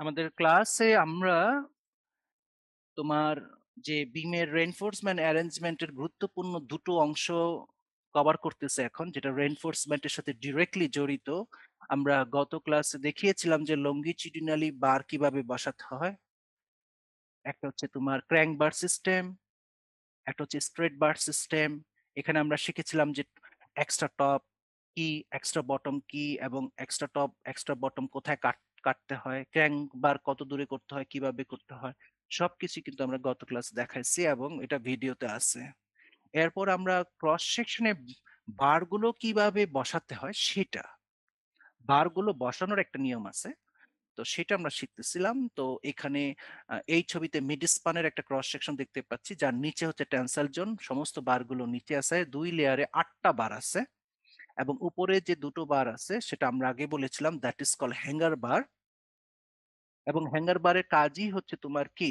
আমাদের ক্লাসে আমরা তোমার যে বিমের রেনফোর্সমেন্ট অ্যারেঞ্জমেন্টের গুরুত্বপূর্ণ দুটো অংশ কভার করতেছে এখন যেটা রেনফোর্সমেন্টের সাথে ডিরেক্টলি জড়িত আমরা গত ক্লাসে দেখিয়েছিলাম যে চিডিনালি বার কিভাবে বসাতে হয় একটা হচ্ছে তোমার ক্র্যাঙ্ক বার সিস্টেম একটা হচ্ছে স্ট্রেট বার সিস্টেম এখানে আমরা শিখেছিলাম যে এক্সট্রা টপ কি এক্সট্রা বটম কি এবং এক্সট্রা টপ এক্সট্রা বটম কোথায় কাট কাটতে হয় ক্র্যাং বার কত দূরে করতে হয় কিভাবে করতে হয় সবকিছু কিন্তু আমরা গত ক্লাস দেখাইছি এবং এটা ভিডিওতে আছে এরপর আমরা ক্রস সেকশনে বারগুলো কিভাবে বসাতে হয় সেটা বারগুলো বসানোর একটা নিয়ম আছে তো সেটা আমরা শিখতেছিলাম তো এখানে এই ছবিতে মিড স্পানের একটা ক্রস সেকশন দেখতে পাচ্ছি যার নিচে হচ্ছে টেন্সাল জোন সমস্ত বারগুলো নিচে আছে দুই লেয়ারে আটটা বার আছে এবং উপরে যে দুটো বার আছে সেটা আমরা আগে বলেছিলাম that is call hanger bar এবং হ্যাঙ্গার বারের কাজই হচ্ছে তোমার কি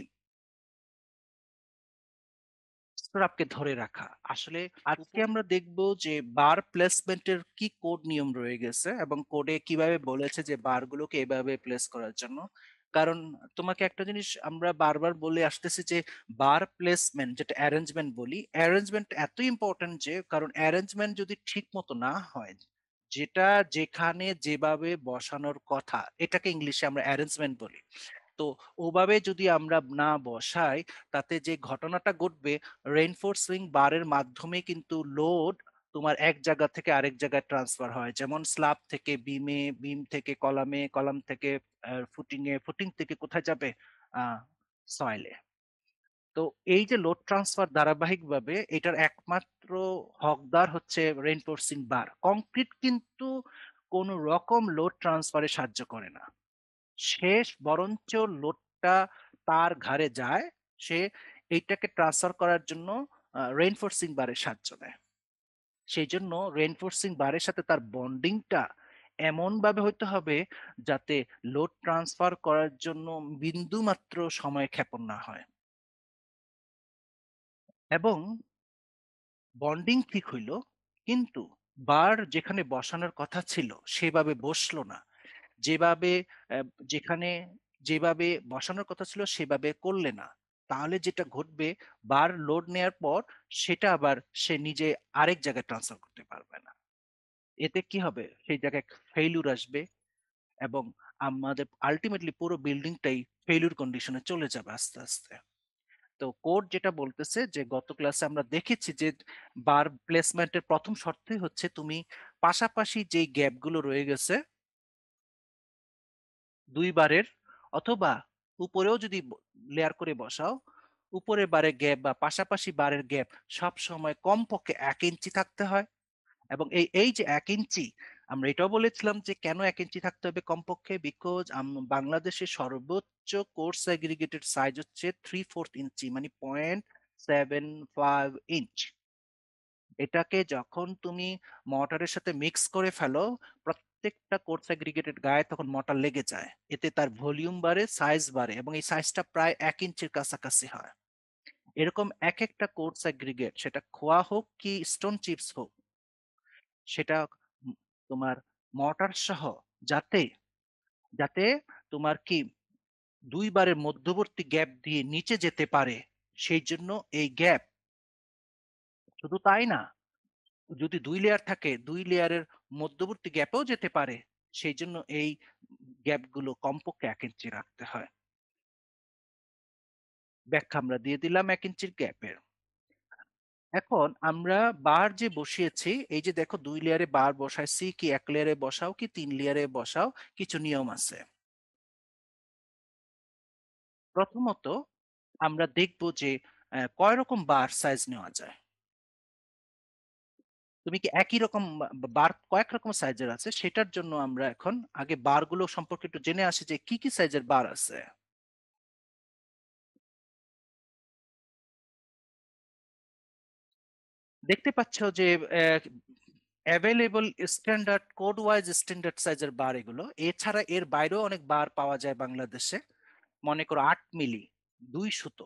স্ট্রাপকে ধরে রাখা আসলে আজকে আমরা দেখব যে বার প্লেসমেন্টের কি কোড নিয়ম রয়ে গেছে এবং কোডে কিভাবে বলেছে যে বারগুলোকে এভাবে প্লেস করার জন্য কারণ তোমাকে একটা জিনিস আমরা বারবার বলে আসতেছি যে বার প্লেসমেন্ট যেটা অ্যারেঞ্জমেন্ট বলি অ্যারেঞ্জমেন্ট এত ইম্পর্টেন্ট যে কারণ অ্যারেঞ্জমেন্ট যদি ঠিক মতো না হয় যেটা যেখানে যেভাবে বসানোর কথা এটাকে ইংলিশে আমরা অ্যারেঞ্জমেন্ট বলি তো ওভাবে যদি আমরা না বসাই তাতে যে ঘটনাটা ঘটবে রেইনফোর্সিং বারের মাধ্যমে কিন্তু লোড তোমার এক জায়গা থেকে আরেক জায়গায় ট্রান্সফার হয় যেমন স্ল্যাব থেকে বিমে বিম থেকে কলামে কলাম থেকে ফুটিং এ ফুটিং থেকে কোথায় যাবে সয়েলে তো এই যে লোড ট্রান্সফার ধারাবাহিকভাবে এটার একমাত্র হকদার হচ্ছে রেইনফোর্সিং বার কংক্রিট কিন্তু কোন রকম লোড ট্রান্সফারে সাহায্য করে না শেষ বরঞ্চ লোডটা তার ঘাড়ে যায় সে এইটাকে ট্রান্সফার করার জন্য রেইনফোর্সিং বারে সাহায্য নেয় সেই জন্য রেনফোর্সিং বারের সাথে তার বন্ডিংটা এমনভাবে হতে হবে যাতে লোড ট্রান্সফার করার জন্য বিন্দুমাত্র সময় ক্ষেপণ না হয় এবং বন্ডিং ঠিক হইল কিন্তু বার যেখানে বসানোর কথা ছিল সেভাবে বসলো না যেভাবে যেখানে যেভাবে বসানোর কথা ছিল সেভাবে করলে না তাহলে যেটা ঘটবে বার লোড নেয়ার পর সেটা আবার সে নিজে আরেক জায়গায় ট্রান্সফার করতে পারবে না এতে কি হবে সেই জায়গায় ফেইলুর আসবে এবং আমাদের আলটিমেটলি পুরো বিল্ডিংটাই ফেইলুর কন্ডিশনে চলে যাবে আস্তে আস্তে তো কোড যেটা বলতেছে যে গত ক্লাসে আমরা দেখেছি যে বার প্লেসমেন্টের প্রথম শর্তই হচ্ছে তুমি পাশাপাশি যেই গ্যাপগুলো রয়ে গেছে দুই বারের অথবা উপরেও যদি লেয়ার করে বসাও উপরের বারে গ্যাপ বা পাশাপাশি বারের গ্যাপ সব সময় কমপক্ষে এক ইঞ্চি থাকতে হয় এবং এই এই যে এক ইঞ্চি আমরা এটাও বলেছিলাম যে কেন এক ইঞ্চি থাকতে হবে কমপক্ষে বিকজ বাংলাদেশে সর্বোচ্চ কোর্স এগ্রিগেটেড সাইজ হচ্ছে থ্রি ফোর্থ ইঞ্চি মানে পয়েন্ট সেভেন ফাইভ ইঞ্চ এটাকে যখন তুমি মটরের সাথে মিক্স করে ফেলো প্রত্যেকটা কোর্স অ্যাগ্রিগেটেড গায়ে তখন মোটর লেগে যায় এতে তার ভলিউম বাড়ে সাইজ বাড়ে এবং এই সাইজটা প্রায় এক ইঞ্চির কাছাকাছি হয় এরকম এক একটা কোর্স অ্যাগ্রিগেট সেটা খোয়া হোক কি স্টোন চিপস হোক সেটা তোমার মটার সহ যাতে যাতে তোমার কি দুইবারের মধ্যবর্তী গ্যাপ দিয়ে নিচে যেতে পারে সেই জন্য এই গ্যাপ শুধু তাই না যদি দুই লেয়ার থাকে দুই লেয়ারের মধ্যবর্তী গ্যাপেও যেতে পারে সেই জন্য এই গ্যাপগুলো কমপক্ষে এক ইঞ্চি রাখতে হয় ব্যাখ্যা আমরা দিয়ে দিলাম এক ইঞ্চির গ্যাপের এখন আমরা বার যে বসিয়েছি এই যে দেখো দুই লেয়ারে বার বসায় সি কি এক লেয়ারে বসাও কি তিন লেয়ারে বসাও কিছু নিয়ম আছে প্রথমত আমরা দেখব যে কয় রকম বার সাইজ নেওয়া যায় তুমি কি একই রকম বার কয়েক রকম সাইজের আছে সেটার জন্য আমরা এখন আগে বারগুলো সম্পর্কে একটু জেনে আসি যে কি কি সাইজের বার আছে দেখতে পাচ্ছ যে available standard code wise standard সাইজের বার এগুলো এছাড়া এর বাইরেও অনেক বার পাওয়া যায় বাংলাদেশে মনে করো আট মিলি দুই সুতো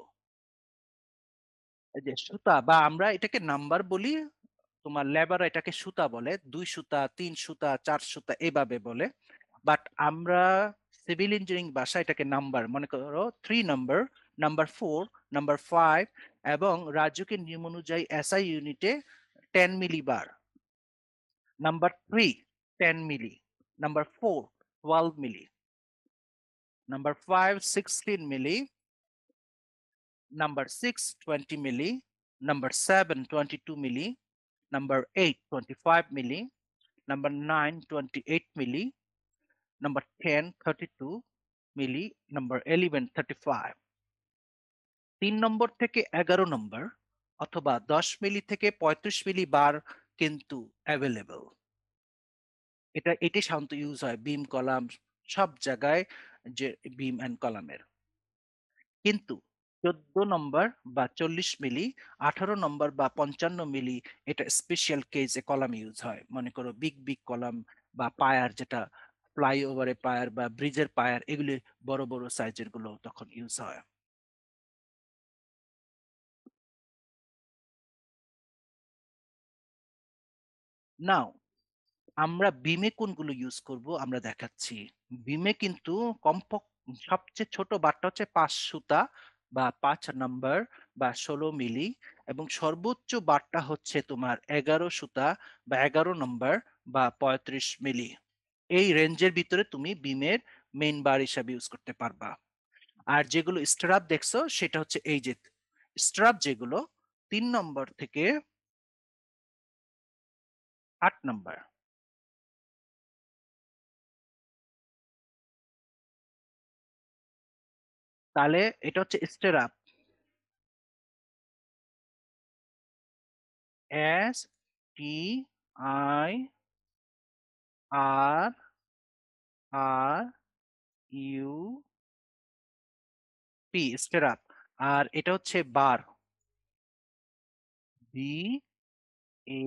যে সুতা বা আমরা এটাকে নাম্বার বলি তোমার লেবার এটাকে সুতা বলে দুই সুতা তিন সুতা চার সুতা এভাবে বলে বাট আমরা সিভিল ইঞ্জিনিয়ারিং ভাষা এটাকে নাম্বার মনে করো three number number four number five এবং রাজ্যকে নিয়ম অনুযায়ী এসআই ইউনিটে ten millibar number three ten milli number four twelve milli number five sixteen milli number six twenty milli number seven twenty two milli number 8 25 milli number 9 28 milli number 10 32 milli number eleven thirty five তিন নম্বর থেকে এগারো নম্বর অথবা দশ মিলি থেকে পঁয়ত্রিশ মিলি বার কিন্তু available এটা এটি শান্ত ইউজ হয় বিম কলাম সব জায়গায় যে বিম অ্যান্ড কলামের কিন্তু চোদ্দ নম্বর বা চল্লিশ মিলি আঠারো নম্বর বা পঞ্চান্ন মিলি এটা স্পেশাল কেজে কলাম ইউজ হয় মনে করো বিগ বিগ কলাম বা পায়ার যেটা ফ্লাইওভারে পায়ার বা ব্রিজের পায়ার এগুলি বড় বড় সাইজের গুলো তখন ইউজ হয় নাও আমরা বিমে কোনগুলো ইউজ করব আমরা দেখাচ্ছি বিমে কিন্তু কমপক সবচেয়ে ছোট বারটা হচ্ছে পাঁচ সুতা বা পাঁচ নাম্বার বা ষোলো মিলি এবং সর্বোচ্চ বারটা হচ্ছে তোমার এগারো সুতা বা এগারো নম্বর বা পঁয়ত্রিশ মিলি এই রেঞ্জের ভিতরে তুমি বিমের মেন বার হিসাবে ইউজ করতে পারবা আর যেগুলো স্ট্রাপ দেখছো সেটা হচ্ছে এই যে স্ট্রাপ যেগুলো তিন নম্বর থেকে আট নম্বর তাহলে এটা হচ্ছে stirrup S T I R R U P stirrup আর এটা হচ্ছে বার বি এ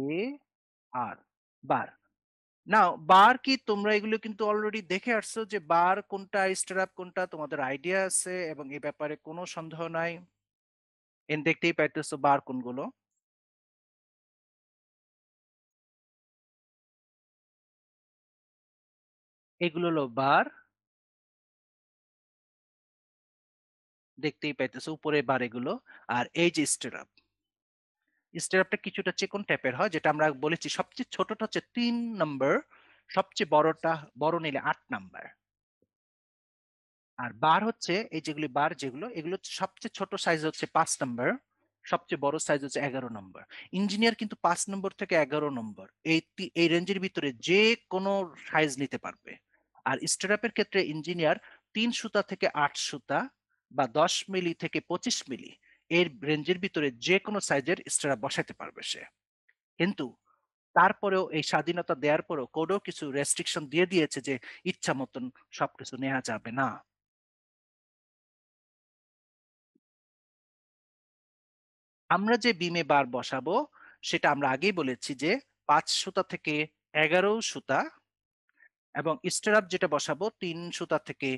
আর বার নাও বার কি তোমরা এগুলো কিন্তু অলরেডি দেখে আসছো যে বার কোনটা স্টার্টআপ কোনটা তোমাদের আইডিয়া আছে এবং এই ব্যাপারে কোনো সন্দেহ নাই এন দেখতেই পাইতেছো বার কোনগুলো এগুলো হলো বার দেখতেই পাইতেছো উপরে বার এগুলো আর এই যে স্টার্টআপ স্টেপটা কিছুটা চেকন টাইপের হয় যেটা আমরা বলেছি সবচেয়ে ছোটটা হচ্ছে তিন নম্বর সবচেয়ে বড়টা বড় নিলে আট নাম্বার আর বার হচ্ছে এই যেগুলি বার যেগুলো এগুলো সবচেয়ে ছোট সাইজ হচ্ছে পাঁচ নম্বর সবচেয়ে বড় সাইজ হচ্ছে এগারো নম্বর ইঞ্জিনিয়ার কিন্তু পাঁচ নম্বর থেকে এগারো নম্বর এই এই রেঞ্জের ভিতরে যে কোনো সাইজ নিতে পারবে আর স্টার্টআপের ক্ষেত্রে ইঞ্জিনিয়ার তিন সুতা থেকে আট সুতা বা দশ মিলি থেকে পঁচিশ মিলি এর রেঞ্জের ভিতরে যে কোনো সাইজের স্টেরা বসাইতে পারবে সে কিন্তু তারপরেও এই স্বাধীনতা দেওয়ার পরেও কোডও কিছু রেস্ট্রিকশন দিয়ে দিয়েছে যে ইচ্ছা মতন সবকিছু নেওয়া যাবে না আমরা যে বিমে বার বসাবো সেটা আমরা আগেই বলেছি যে পাঁচ সুতা থেকে এগারো সুতা এবং স্টেরাপ যেটা বসাবো তিন সুতা থেকে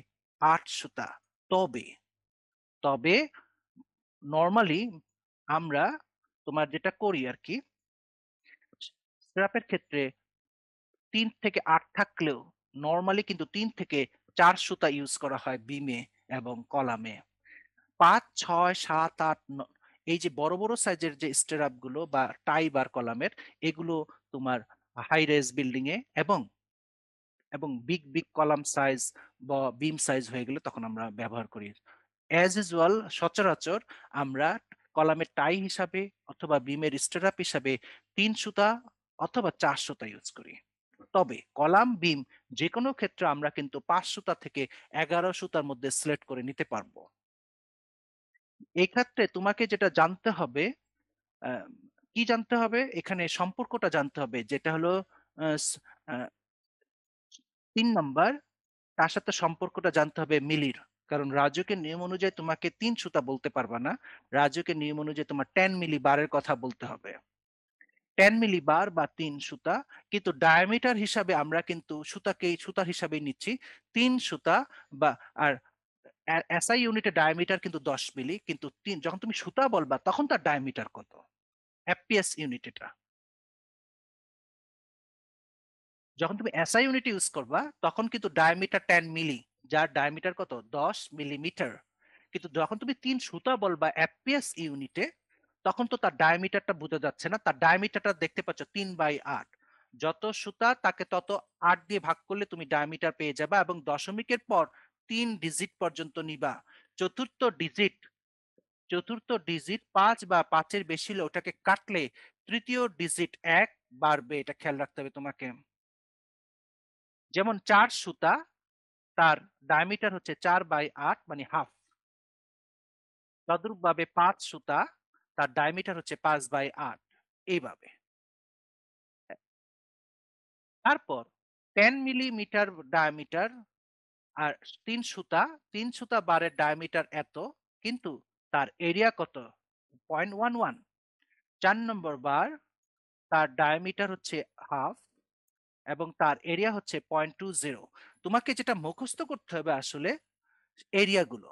আট সুতা তবে তবে নর্মালি আমরা তোমার যেটা করি আর কি সিরাপের ক্ষেত্রে তিন থেকে আট থাকলেও নর্মালি কিন্তু তিন থেকে চার সুতা ইউজ করা হয় বিমে এবং কলামে পাঁচ ছয় সাত আট এই যে বড় বড় সাইজের যে গুলো বা টাই বার কলামের এগুলো তোমার হাই রেজ বিল্ডিং এ এবং এবং বিগ বিগ কলাম সাইজ বা বিম সাইজ হয়ে গেলে তখন আমরা ব্যবহার করি অ্যাজ ইউজুয়াল সচরাচর আমরা কলামের টাই হিসাবে অথবা বিমের স্টেরাপ হিসাবে তিন সুতা অথবা চার সুতা ইউজ করি তবে কলাম বিম যে কোনো ক্ষেত্রে আমরা কিন্তু পাঁচ সুতা থেকে এগারো সুতার মধ্যে সিলেক্ট করে নিতে পারবো এক্ষেত্রে তোমাকে যেটা জানতে হবে কি জানতে হবে এখানে সম্পর্কটা জানতে হবে যেটা হলো তিন নাম্বার তার সাথে সম্পর্কটা জানতে হবে মিলির কারণ রাজকের নিয়ম অনুযায়ী তোমাকে তিন সুতা বলতে পারবা না রাজকের নিয়ম অনুযায়ী তোমার টেন মিলি বারের কথা বলতে হবে টেন মিলি বার বা তিন সুতা কিন্তু ডায়ামিটার হিসাবে আমরা কিন্তু সুতাকে সুতার হিসাবে নিচ্ছি তিন সুতা বা আর এসআই ইউনিটের ডায়ামিটার কিন্তু দশ মিলি কিন্তু তিন যখন তুমি সুতা বলবা তখন তার ডায়ামিটার কত এফপিএস ইউনিট এটা যখন তুমি এসআই ইউনিট ইউজ করবা তখন কিন্তু ডায়ামিটার টেন মিলি যার ডায়ামিটার কত দশ মিলিমিটার কিন্তু যখন তুমি তিন সুতা বল বা অ্যাপিয়াস ইউনিটে তখন তো তার ডায়ামিটারটা বোঝা যাচ্ছে না তার ডায়ামিটারটা দেখতে পাচ্ছ তিন বাই আট যত সুতা তাকে তত আট দিয়ে ভাগ করলে তুমি ডায়ামিটার পেয়ে যাবে এবং দশমিকের পর তিন ডিজিট পর্যন্ত নিবা চতুর্থ ডিজিট চতুর্থ ডিজিট পাঁচ বা পাঁচের বেশি হলে ওটাকে কাটলে তৃতীয় ডিজিট এক বাড়বে এটা খেয়াল রাখতে হবে তোমাকে যেমন চার সুতা তার ডায়ামিটার হচ্ছে চার বাই আট মানে হাফ তদ্রূপভাবে পাঁচ সুতা তার ডায়ামিটার হচ্ছে পাঁচ বাই আট এইভাবে তারপর টেন মিলিমিটার ডায়ামিটার আর তিন সুতা তিন সুতা বারের ডায়ামিটার এত কিন্তু তার এরিয়া কত পয়েন্ট ওয়ান ওয়ান চার নম্বর বার তার ডায়ামিটার হচ্ছে হাফ এবং তার এরিয়া হচ্ছে পয়েন্ট টু জিরো তোমাকে যেটা মুখস্থ করতে হবে আসলে এরিয়াগুলো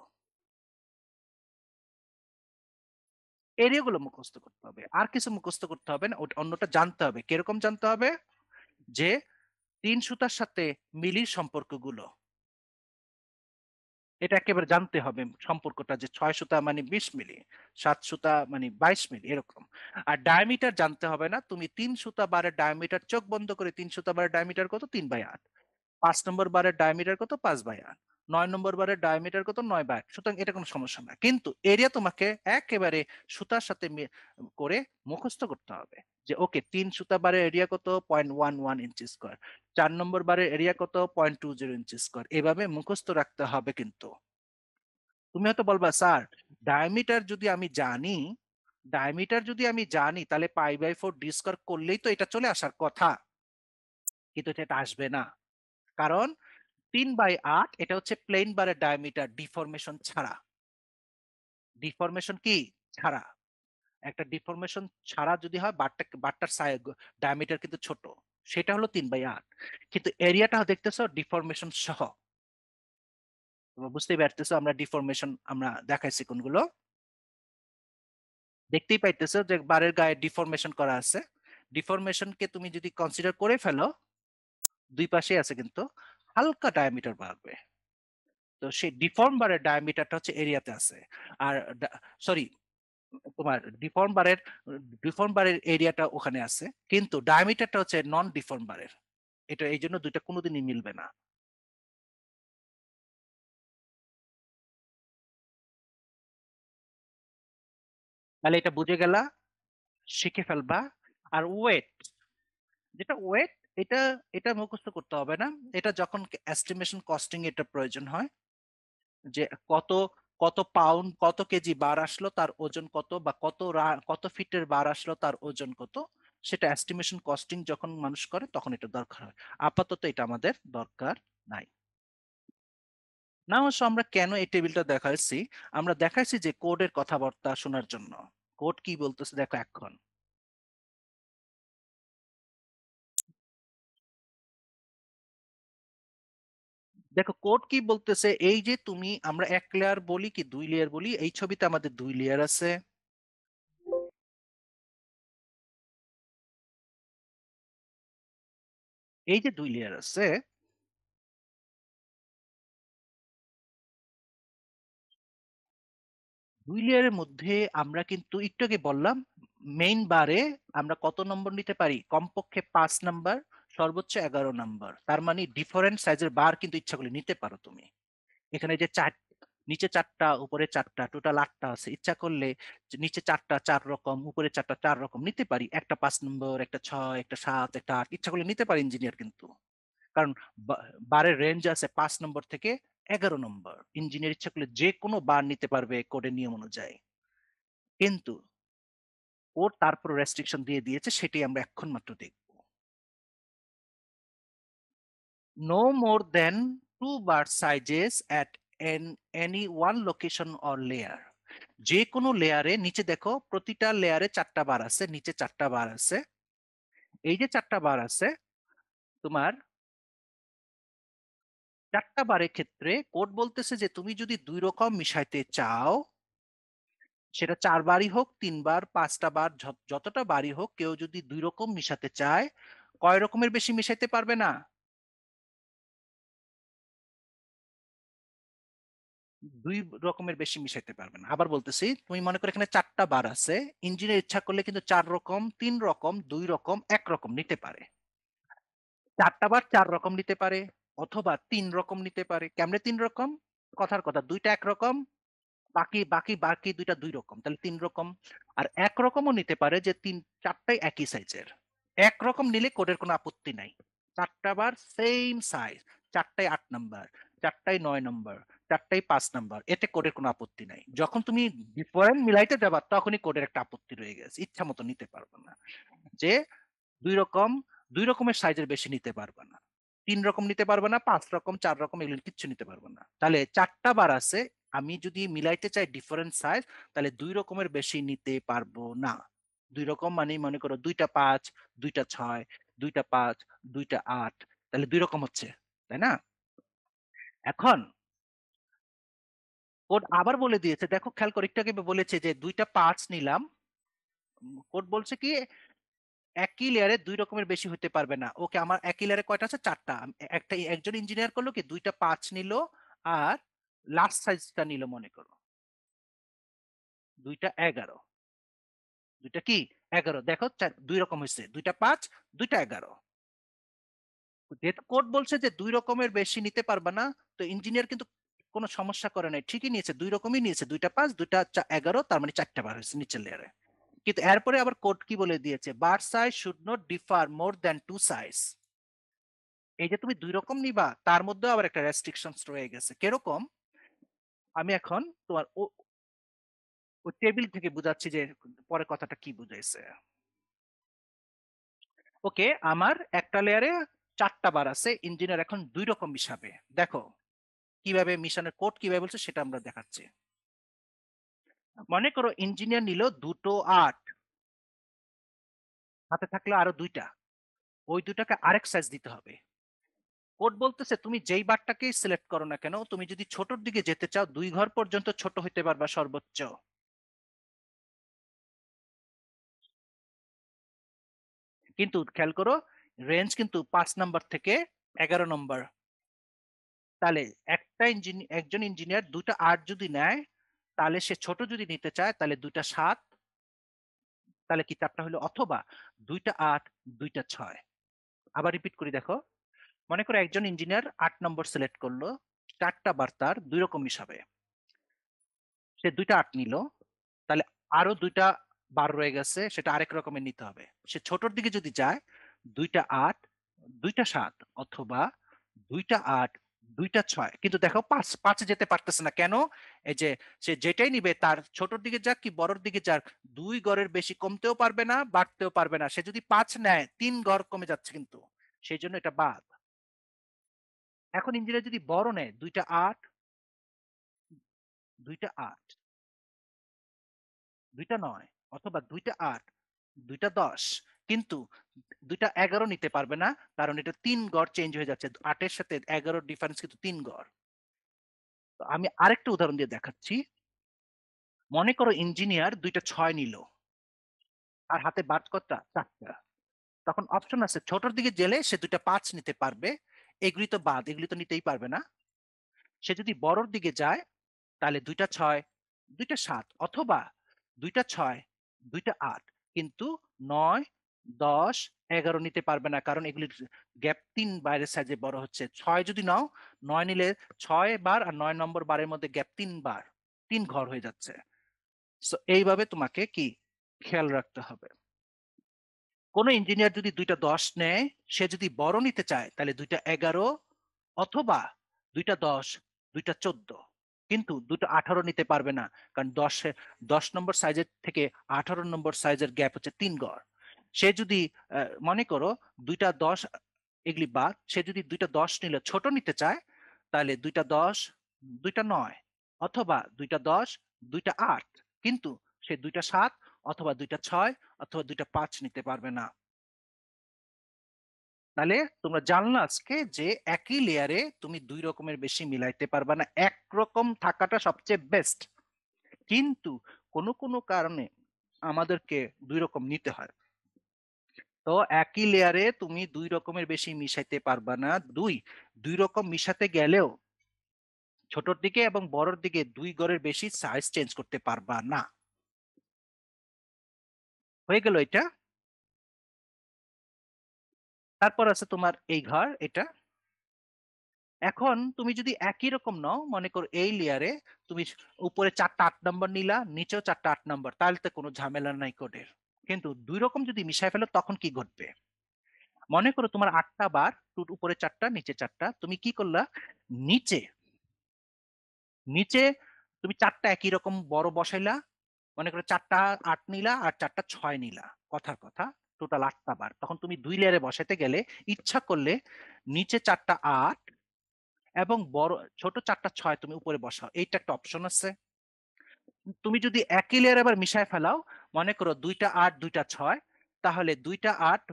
এরিয়াগুলো মুখস্থ করতে হবে আর কিছু মুখস্থ করতে হবে না অন্যটা জানতে হবে কিরকম জানতে হবে যে তিন সুতার সাথে মিলির সম্পর্কগুলো এটা একেবারে জানতে হবে সম্পর্কটা যে ছয় সুতা মানে বিশ মিলি সাত সুতা মানে বাইশ মিলি এরকম আর ডায়ামিটার জানতে হবে না তুমি তিন সুতা বারে ডায়ামিটার চোখ বন্ধ করে তিন সুতা বারে ডায়ামিটার কত তিন বাই আট পাঁচ নম্বর বারের ডায়ামিটার কত পাঁচ বাই আট নয় নম্বর বারের ডায়ামিটার কত নয় বাই সুতরাং এটা কোনো সমস্যা না কিন্তু এরিয়া তোমাকে একেবারে সুতার সাথে করে মুখস্থ করতে হবে যে ওকে তিন সুতা বারের এরিয়া কত point one one inch square চার নম্বর বারের এরিয়া কত point two zero inch square এভাবে মুখস্থ রাখতে হবে কিন্তু তুমি হয়তো বলবা স্যার ডায়ামিটার যদি আমি জানি ডায়ামিটার যদি আমি জানি তাহলে পাই বাই ফোর ডিসকর করলেই তো এটা চলে আসার কথা কিন্তু এটা আসবে না কারণ তিন বাই আট এটা হচ্ছে প্লেন বারের ডায়ামিটার ডিফরমেশন ছাড়া ডিফরমেশন কি ছাড়া একটা ডিফরমেশন ছাড়া যদি হয় বারটা বারটার ডায়ামিটার কিন্তু ছোট সেটা হলো তিন বাই আট কিন্তু এরিয়াটা দেখতেছ ডিফরমেশন সহ তোমরা বুঝতে পারতেছো আমরা ডিফরমেশন আমরা দেখাইছি কোনগুলো দেখতেই পাইতেছো যে বারের গায়ে ডিফরমেশন করা আছে ডিফরমেশনকে তুমি যদি কনসিডার করে ফেলো দুই পাশে আছে কিন্তু হালকা ডায়ামিটার বাড়বে তো সেই ডিফর্ম বারের ডায়ামিটারটা হচ্ছে এরিয়াতে আছে আর সরি তোমার ডিফর্ম বারের ডিফর্ম বারের এরিয়াটা ওখানে আছে কিন্তু ডায়ামিটারটা হচ্ছে নন ডিফর্ম বারের এটা এই জন্য দুইটা কোনোদিনই মিলবে না তাহলে এটা বুঝে গেলা শিখে ফেলবা আর ওয়েট যেটা ওয়েট এটা এটা মুখস্থ করতে হবে না এটা যখন এস্টিমেশন কস্টিং এটা প্রয়োজন হয় যে কত কত পাউন্ড কত কেজি বার আসলো তার ওজন কত বা কত কত ফিটের বার আসলো তার ওজন কত সেটা এস্টিমেশন কস্টিং যখন মানুষ করে তখন এটা দরকার হয় আপাতত এটা আমাদের দরকার নাই না অবশ্য আমরা কেন এই টেবিলটা দেখাইছি আমরা দেখাইছি যে কোডের কথাবার্তা শোনার জন্য কোড কি বলতেছে দেখো এখন দেখো কোড কি বলতেছে এই যে তুমি আমরা এক লেয়ার বলি কি দুই লেয়ার বলি এই ছবিতে আমাদের দুই লেয়ার আছে এই যে দুই লেয়ার আছে দুই লেয়ারের মধ্যে আমরা কিন্তু একটু আগে বললাম মেইন বারে আমরা কত নম্বর নিতে পারি কমপক্ষে পাঁচ নাম্বার সর্বোচ্চ এগারো নাম্বার তার মানে ডিফারেন্ট সাইজের বার কিন্তু ইচ্ছা করলে নিতে পারো তুমি এখানে যে চার নিচে চারটা উপরে চারটা টোটাল আটটা আছে ইচ্ছা করলে নিচে চারটা চার রকম উপরে চারটা চার রকম নিতে পারি একটা পাঁচ নম্বর একটা ছয় একটা সাত একটা আট ইচ্ছা করলে নিতে পারি ইঞ্জিনিয়ার কিন্তু কারণ বারের রেঞ্জ আছে পাঁচ নম্বর থেকে এগারো নম্বর ইঞ্জিনিয়ার ইচ্ছা করলে যে কোনো বার নিতে পারবে কোডের নিয়ম অনুযায়ী কিন্তু ওর তারপর রেস্ট্রিকশন দিয়ে দিয়েছে সেটি আমরা এখন মাত্র দেখব no more than two bar sizes at an, any one location or layer যে কোনো লেয়ারে নিচে দেখো প্রতিটা লেয়ারে চারটা বার আছে নিচে চারটা বার আছে এই যে চারটা বার আছে তোমার চারটা বারের ক্ষেত্রে কোড বলতেছে যে তুমি যদি দুই রকম মিশাইতে চাও সেটা চারবারই হোক তিনবার পাঁচটা বার যতটা বারই হোক কেউ যদি দুই রকম মিশাতে চায় কয় রকমের বেশি মিশাইতে পারবে না দুই রকমের বেশি মিশাইতে পারবে না আবার বলতেছি তুমি মনে করো এখানে চারটা বার আছে ইঞ্জিনের ইচ্ছা করলে কিন্তু চার রকম তিন রকম দুই রকম এক রকম নিতে পারে চারটা বার চার রকম নিতে পারে অথবা তিন রকম নিতে পারে কেমনে তিন রকম কথার কথা দুইটা এক রকম বাকি বাকি বাকি দুইটা দুই রকম তাহলে তিন রকম আর এক রকমও নিতে পারে যে তিন চারটাই একই সাইজের এক রকম নিলে কোডের কোনো আপত্তি নাই চারটা বার সেম সাইজ চারটায় আট নাম্বার চারটায় নয় নাম্বার চারটাই পাঁচ নাম্বার এতে কোডের কোনো আপত্তি নাই যখন তুমি ডিফারেন্ট মিলাইতে যাবা তখনই কোডের একটা আপত্তি রয়ে গেছে ইচ্ছা মতো নিতে পারবে না যে দুই রকম দুই রকমের সাইজের বেশি নিতে পারবে না তিন রকম নিতে পারবে না পাঁচ রকম চার রকম এগুলো কিচ্ছু নিতে পারবে না তাহলে চারটা বার আছে আমি যদি মিলাইতে চাই ডিফারেন্ট সাইজ তাহলে দুই রকমের বেশি নিতে পারবো না দুই রকম মানে মনে করো দুইটা পাঁচ দুইটা ছয় দুইটা পাঁচ দুইটা আট তাহলে দুই রকম হচ্ছে তাই না এখন কোড আবার বলে দিয়েছে দেখো খেয়াল করে একটু আগে বলেছে যে দুইটা পার্টস নিলাম কোড বলছে কি একই লেয়ারে দুই রকমের বেশি হতে পারবে না ওকে আমার একই লেয়ারে কয়টা আছে চারটা একটা একজন ইঞ্জিনিয়ার করলো কি দুইটা পাঁচ নিল আর লাস্ট সাইজটা নিল মনে করো দুইটা এগারো দুইটা কি এগারো দেখো দুই রকম হয়েছে দুইটা পাঁচ দুইটা এগারো যেহেতু কোর্ট বলছে যে দুই রকমের বেশি নিতে পারবে না তো ইঞ্জিনিয়ার কিন্তু কোনো সমস্যা করে নাই ঠিকই নিয়েছে দুই রকমই নিয়েছে দুইটা পাঁচ দুইটা এগারো তার মানে চারটা বার হয়েছে নিচের লেয়ারে কিন্তু এরপরে আবার কোর্ট কি বলে দিয়েছে bar size should not differ more than two size এই যে তুমি দুই রকম নিবা তার মধ্যে আবার একটা রেস্ট্রিকশনস রয়ে গেছে কেরকম আমি এখন তোমার ও টেবিল থেকে বুঝাচ্ছি যে পরে কথাটা কি বুঝাইছে ওকে আমার একটা লেয়ারে চারটা বার আছে ইঞ্জিনিয়ার এখন দুই রকম হিসাবে দেখো কিভাবে মিশনের কোড কিভাবে বলছে সেটা আমরা দেখাচ্ছি মনে করো ইঞ্জিনিয়ার নিল দুটো আট হাতে থাকলে আরো দুইটা ওই দুটাকে আরেক সাইজ দিতে হবে কোড বলতেছে তুমি যেই বারটাকেই সিলেক্ট করো না কেন তুমি যদি ছোটর দিকে যেতে চাও দুই ঘর পর্যন্ত ছোট হইতে পারবা সর্বোচ্চ কিন্তু খেয়াল করো রেঞ্জ কিন্তু পাঁচ নাম্বার থেকে এগারো নম্বর তাহলে একটা ইঞ্জিনিয়ার একজন ইঞ্জিনিয়ার দুটা আট যদি নেয় তাহলে সে ছোট যদি নিতে চায় তাহলে দুইটা সাত তাহলে কিতাবটা হলো অথবা দুইটা আট দুইটা ছয় আবার রিপিট করি দেখো মনে করো একজন ইঞ্জিনিয়ার আট নম্বর সিলেক্ট করলো চারটা বার্তার দুই রকম হিসাবে সে দুইটা আট নিল তাহলে আরো দুইটা বার রয়ে গেছে সেটা আরেক রকমের নিতে হবে সে ছোটর দিকে যদি যায় দুইটা আট দুইটা সাত অথবা দুইটা আট দুইটা ছয় কিন্তু দেখো পাঁচ পাঁচে যেতে পারতেছে না কেন এই যে সে যেটাই নিবে তার ছোটর দিকে যাক কি বড়র দিকে যাক দুই গড়ের বেশি কমতেও পারবে না বাড়তেও পারবে না সে যদি পাঁচ নেয় তিন গড় কমে যাচ্ছে কিন্তু সেই জন্য এটা বাদ এখন ইঞ্জিনিয়ার যদি বড় নেয় দুইটা আট দুইটা আট দুইটা নয় অথবা দুইটা আট দুইটা দশ কিন্তু দুইটা এগারো নিতে পারবে না কারণ এটা তিন গড় চেঞ্জ হয়ে যাচ্ছে আটের সাথে এগারো ডিফারেন্স কিন্তু তিন গড় তো আমি আরেকটা উদাহরণ দিয়ে দেখাচ্ছি মনে করো ইঞ্জিনিয়ার দুইটা ছয় নিল আর হাতে বাদ কতটা চারটা তখন অপশন আছে ছোটর দিকে জেলে সে দুইটা পাঁচ নিতে পারবে এগুলি তো বাদ এগুলি তো নিতেই পারবে না সে যদি বড়র দিকে যায় তাহলে দুইটা ছয় দুইটা সাত অথবা দুইটা ছয় দুইটা আট কিন্তু নয় দশ এগারো নিতে পারবে না কারণ এগুলির গ্যাপ তিন বাইরের সাইজে বড় হচ্ছে ছয় যদি নাও নয় নিলে ছয় বার আর নয় নম্বর বারের মধ্যে গ্যাপ তিন বার তিন ঘর হয়ে যাচ্ছে এইভাবে তোমাকে কি খেয়াল রাখতে হবে কোনো ইঞ্জিনিয়ার যদি দুইটা দশ নেয় সে যদি বড় নিতে চায় তাহলে দুইটা এগারো অথবা দুইটা দশ দুইটা চোদ্দ কিন্তু দুটো আঠারো নিতে পারবে না কারণ দশে দশ নম্বর সাইজের থেকে আঠারো নম্বর সাইজের গ্যাপ হচ্ছে তিন গড় সে যদি মনে করো দুইটা দশ এগুলি বাদ সে যদি দুইটা দশ নিলে ছোট নিতে চায় তাহলে দুইটা দশ দুইটা নয় অথবা দুইটা দশ দুইটা আট কিন্তু সে দুইটা সাত অথবা দুইটা ছয় অথবা দুইটা পাঁচ নিতে পারবে না তাহলে তোমরা জানলা আজকে যে একই লেয়ারে তুমি দুই রকমের বেশি মিলাইতে পারবা না এক রকম থাকাটা সবচেয়ে বেস্ট কিন্তু কোনো কোনো কারণে আমাদেরকে দুই রকম নিতে হয় তো একই লেয়ারে তুমি দুই রকমের বেশি মিশাইতে পারবা না দুই দুই রকম মিশাতে গেলেও ছোটর দিকে এবং বড়র দিকে দুই গড়ের বেশি সাইজ চেঞ্জ করতে পারবা না হয়ে গেল এটা তারপর আছে তোমার এই ঘর এটা এখন তুমি যদি একই রকম নাও মনে করো এই লেয়ারে তুমি উপরে চারটা আট নম্বর নিলা নিচেও চারটা আট নম্বর তাহলে তো কোনো ঝামেলা নাই কোডের কিন্তু দুই রকম যদি মিশাই ফেলো তখন কি ঘটবে মনে করো তোমার আটটা বার টুট উপরে চারটা নিচে চারটা তুমি কি করলা নিচে নিচে তুমি চারটা একই রকম বড় বসাইলা মনে করো চারটা আট নিলা আর চারটা ছয় নিলা কথার কথা টোটাল আটটা বার তখন তুমি দুই লেয়ারে বসাতে গেলে ইচ্ছা করলে নিচে চারটা আট এবং বড় ছোট চারটা ছয় তুমি উপরে বসাও এইটা একটা অপশন আছে তুমি যদি একই লেয়ার আবার মিশায় ফেলাও মনে করো দুইটা আট দুইটা ছয় তাহলে দুইটা আট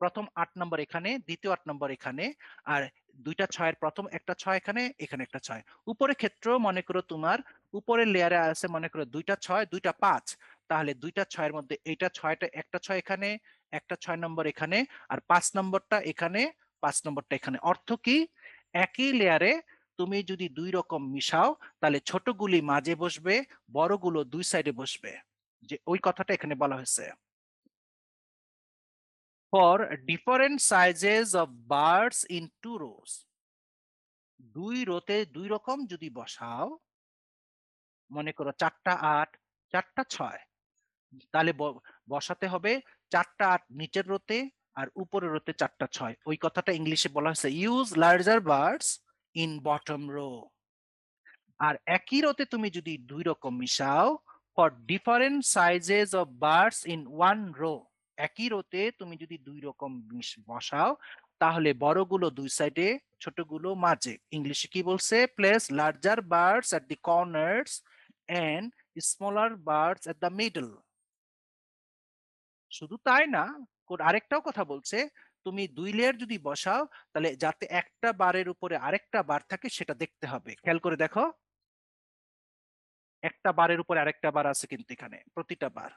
প্রথম আট নম্বর এখানে দ্বিতীয় আট নম্বর এখানে আর দুইটা ছয়ের প্রথম একটা ছয় এখানে এখানে একটা ছয় উপরের ক্ষেত্রেও মনে করো তোমার উপরের লেয়ারে আছে মনে করো দুইটা ছয় দুইটা পাঁচ তাহলে দুইটা ছয়ের মধ্যে এইটা ছয়টা একটা ছয় এখানে একটা ছয় নম্বর এখানে আর পাঁচ নম্বরটা এখানে পাঁচ নম্বরটা এখানে অর্থ কি একই লেয়ারে তুমি যদি দুই রকম মিশাও তাহলে ছোটগুলি মাঝে বসবে বড়গুলো দুই সাইডে বসবে যে ওই কথাটা এখানে বলা হয়েছে for different sizes of bars in two rows দুই রোতে দুই রকম যদি বসাও মনে করো চারটা আট চারটা ছয় তাহলে বসাতে হবে চারটা আট নিচের রোতে আর উপরে রোতে চারটা ছয় ওই কথাটা ইংলিশে বলা হয়েছে use larger bars in bottom row আর একই রোতে তুমি যদি দুই রকম মিশাও for different sizes of bars in one row একই রোতে তুমি যদি দুই রকম বসাও তাহলে বড়গুলো দুই সাইডে ছোটগুলো মাঝে ইংলিশে কি বলছে place larger bars at the corners and smaller bars at the middle শুধু তাই না আরেকটাও কথা বলছে তুমি দুই লেয়ার যদি বসাও তাহলে যাতে একটা বারের উপরে আরেকটা বার থাকে সেটা দেখতে হবে খেয়াল করে দেখো একটা বারের উপরে আরেকটা বার আছে কিন্তু এখানে প্রতিটা বার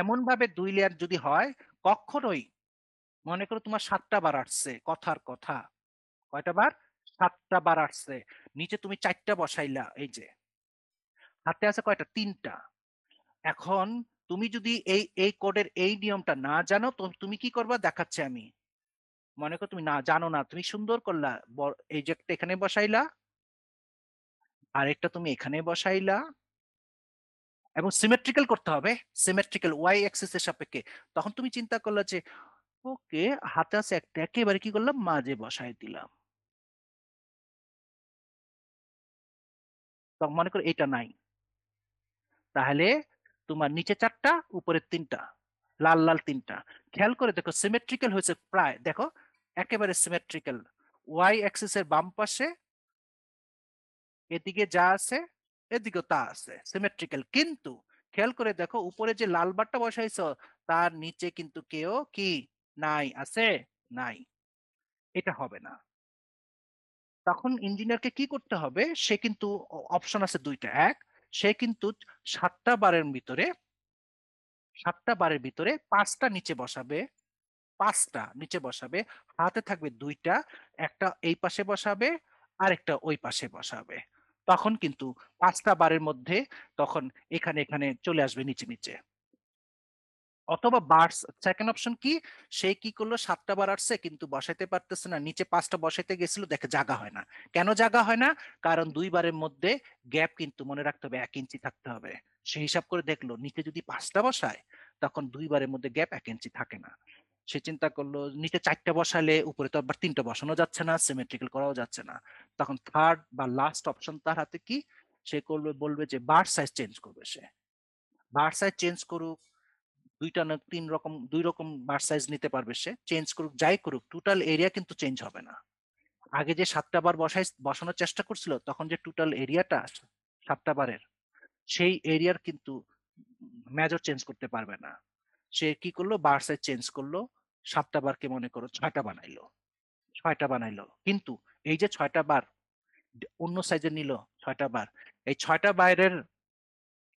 এমন ভাবে দুই লেয়ার যদি হয় কখনোই মনে করো তোমার সাতটা বার আসছে কথার কথা কয়টা বার সাতটা বার আসছে নিচে তুমি চারটা বসাইলা এই যে হাতে আছে কয়টা তিনটা এখন তুমি যদি এই এই কোডের এই নিয়মটা না জানো তুমি কি করবা দেখাচ্ছে আমি মনে করো তুমি না জানো না তুমি সুন্দর করলা এই যে একটা এখানে বসাইলা আরেকটা তুমি এখানে বসাইলা এবং সিমেট্রিক্যাল করতে হবে সিমেট্রিক্যাল ওয়াই অ্যাক্সিস এর সাপেক্ষে তখন তুমি চিন্তা করলা যে ওকে হাতে আছে একটা একেবারে কি করলাম মাঝে বসাই দিলাম তখন মনে করো এটা নাই তাহলে তোমার নিচে চারটা উপরে তিনটা লাল লাল তিনটা খেয়াল করে দেখো সিমেট্রিক্যাল হয়েছে প্রায় দেখো একেবারে সিমেট্রিক্যাল ওয়াই অ্যাক্সিস এর বাম পাশে এদিকে যা আছে এদিকে তা আছে সিমেট্রিক্যাল কিন্তু খেয়াল করে দেখো উপরে যে লাল বারটা বসাইছ তার নিচে কিন্তু কেউ কি নাই আছে নাই এটা হবে না তখন ইঞ্জিনিয়ারকে কি করতে হবে সে কিন্তু অপশন আছে দুইটা এক সে কিন্তু সাতটা বারের ভিতরে সাতটা বারের ভিতরে পাঁচটা নিচে বসাবে পাঁচটা নিচে বসাবে হাতে থাকবে দুইটা একটা এই পাশে বসাবে আর একটা ওই পাশে বসাবে তখন কিন্তু পাঁচটা বারের মধ্যে তখন এখানে এখানে চলে আসবে নিচে নিচে অথবা বার্স সেকেন্ড অপশন কি সে কি করলো সাতটা বার আসছে কিন্তু বসাইতে পারতেছে না নিচে পাঁচটা বসাইতে গেছিল দেখে জাগা হয় না কেন জাগা হয় না কারণ দুইবারের মধ্যে গ্যাপ কিন্তু মনে রাখতে হবে এক ইঞ্চি থাকতে হবে সে হিসাব করে দেখলো নিচে যদি পাঁচটা বসায় তখন দুইবারের মধ্যে গ্যাপ এক ইঞ্চি থাকে না সে চিন্তা করলো নিচে চারটা বসালে উপরে তো আবার তিনটা বসানো যাচ্ছে না সিমেট্রিক্যাল করাও যাচ্ছে না তখন থার্ড বা লাস্ট অপশন তার হাতে কি সে করবে বলবে যে বার সাইজ চেঞ্জ করবে সে বার সাইজ চেঞ্জ করুক দুইটা না তিন রকম দুই রকম বার সাইজ নিতে পারবে সে চেঞ্জ করুক যাই করুক টোটাল এরিয়া কিন্তু চেঞ্জ হবে না আগে যে সাতটা বার বসাই বসানোর চেষ্টা করছিল তখন যে টোটাল এরিয়াটা সাতটা বারের সেই এরিয়ার কিন্তু মেজর চেঞ্জ করতে পারবে না সে কি করলো বার সাইজ চেঞ্জ করলো সাতটা বারকে মনে করো ছয়টা বানাইলো ছয়টা বানাইলো কিন্তু এই যে ছয়টা বার অন্য সাইজে নিল ছয়টা বার এই ছয়টা বাইরের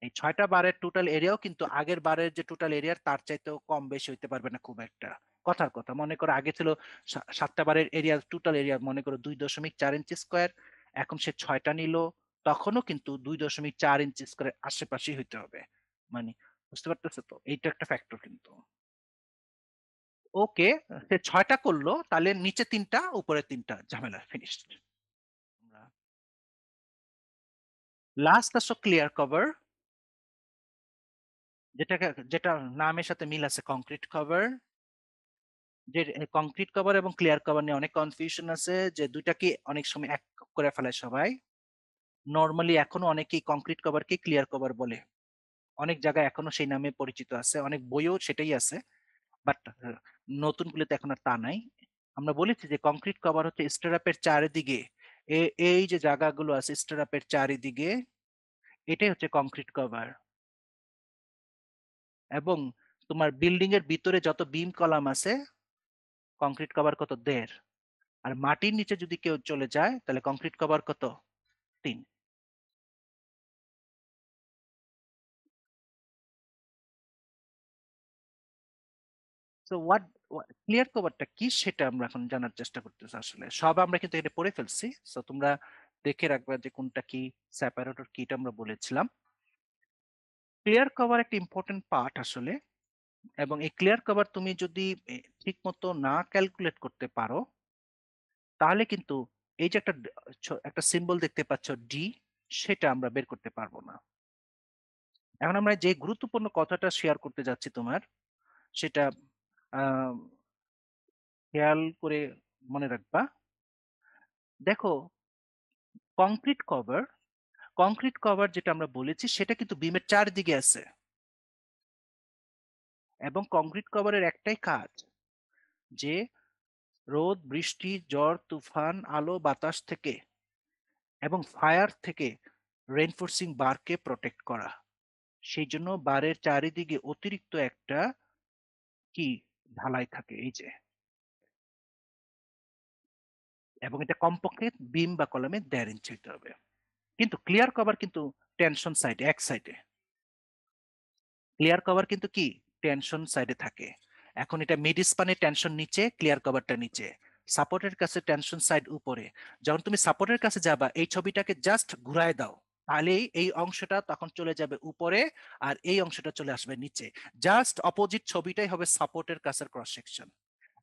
এই ছয়টা বারের টোটাল এরিয়াও কিন্তু আগের বারের যে টোটাল এরিয়ার তার চাইতেও কম বেশি হইতে পারবে না খুব একটা কথার কথা মনে করো আগে ছিল সাতটা বারের এরিয়া টোটাল এরিয়া মনে করো দুই দশমিক চার ইঞ্চি স্কোয়ার এখন সে ছয়টা নিল তখনও কিন্তু দুই দশমিক চার ইঞ্চি স্কোয়ারের আশেপাশেই হইতে হবে মানে বুঝতে পারতেছে তো এইটা একটা ফ্যাক্টর কিন্তু ওকে সে ছয়টা করলো তাহলে নিচে তিনটা উপরে তিনটা ঝামেলা ফিনিশ লাস্ট আসো ক্লিয়ার কভার যেটাকে যেটা নামের সাথে মিল আছে কংক্রিট কভার যে কংক্রিট কভার এবং ক্লিয়ার কভার নিয়ে অনেক কনফিউশন আছে যে দুইটাকে অনেক সময় এক করে ফেলে সবাই নর্মালি এখনো অনেকেই কংক্রিট কভারকে ক্লিয়ার কভার বলে অনেক জায়গায় এখনো সেই নামে পরিচিত আছে অনেক বইও সেটাই আছে বাট নতুনগুলিতে এখন আর তা নাই আমরা বলেছি যে কংক্রিট কভার হচ্ছে স্টারাপের চারিদিকে এই যে জায়গাগুলো আছে স্টারাপের চারিদিকে এটাই হচ্ছে কংক্রিট কভার এবং তোমার বিল্ডিং এর ভিতরে যত বিম কলাম আছে কংক্রিট কভার কত দেড় আর মাটির নিচে যদি কেউ চলে যায় তাহলে কংক্রিট কভার কত তিন হোয়াট ক্লিয়ার কভারটা কি সেটা আমরা এখন জানার চেষ্টা করতেছি আসলে সব আমরা কিন্তু এটা পড়ে ফেলছি সো তোমরা দেখে রাখবা যে কোনটা কি সেপারেটর কিটা আমরা বলেছিলাম ক্লিয়ার কভার একটা ইম্পর্টেন্ট পার্ট আসলে এবং এই ক্লিয়ার কভার তুমি যদি ঠিক মতো না ক্যালকুলেট করতে পারো তাহলে কিন্তু এই যে একটা একটা সিম্বল দেখতে পাচ্ছ ডি সেটা আমরা বের করতে পারবো না এখন আমরা যে গুরুত্বপূর্ণ কথাটা শেয়ার করতে যাচ্ছি তোমার সেটা খেয়াল করে মনে রাখবা দেখো কংক্রিট কভার কংক্রিট কভার যেটা আমরা বলেছি সেটা কিন্তু বিমের চারদিকে আছে এবং কংক্রিট কভারের একটাই কাজ যে রোদ বৃষ্টি জ্বর তুফান আলো বাতাস থেকে এবং ফায়ার থেকে রেনফোর্সিং বারকে প্রোটেক্ট করা সেই জন্য বারের চারিদিকে অতিরিক্ত একটা কি ঢালাই থাকে এই যে এবং এটা কমপক্ষে বিম বা কলমে দেড় ইঞ্চি হবে কিন্তু ক্লিয়ার কভার কিন্তু টেনশন সাইডে এক সাইডে ক্লিয়ার কভার কিন্তু কি টেনশন সাইডে থাকে এখন এটা মিড স্পানে টেনশন নিচে ক্লিয়ার কভারটা নিচে সাপোর্টের কাছে টেনশন সাইড উপরে যখন তুমি সাপোর্টের কাছে যাবা এই ছবিটাকে জাস্ট ঘুরায় দাও তাহলেই এই অংশটা তখন চলে যাবে উপরে আর এই অংশটা চলে আসবে নিচে জাস্ট অপোজিট ছবিটাই হবে সাপোর্টের কাছের ক্রস সেকশন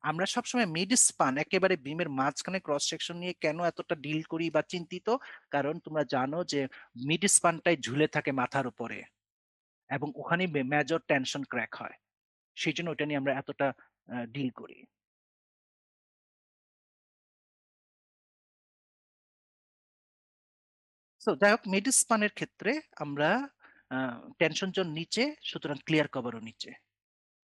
আমরা সবসময় মিড স্পান একেবারে বিমের মাঝখানে ক্রস সেকশন নিয়ে কেন এতটা ডিল করি বা চিন্তিত কারণ তোমরা জানো যে মিড স্পানটাই ঝুলে থাকে মাথার উপরে এবং ওখানে মেজর টেনশন ক্র্যাক হয় সেই জন্য ওটা নিয়ে আমরা এতটা ডিল করি তো যাই হোক মিড স্পানের ক্ষেত্রে আমরা টেনশন জোন নিচে সুতরাং ক্লিয়ার কভারও নিচে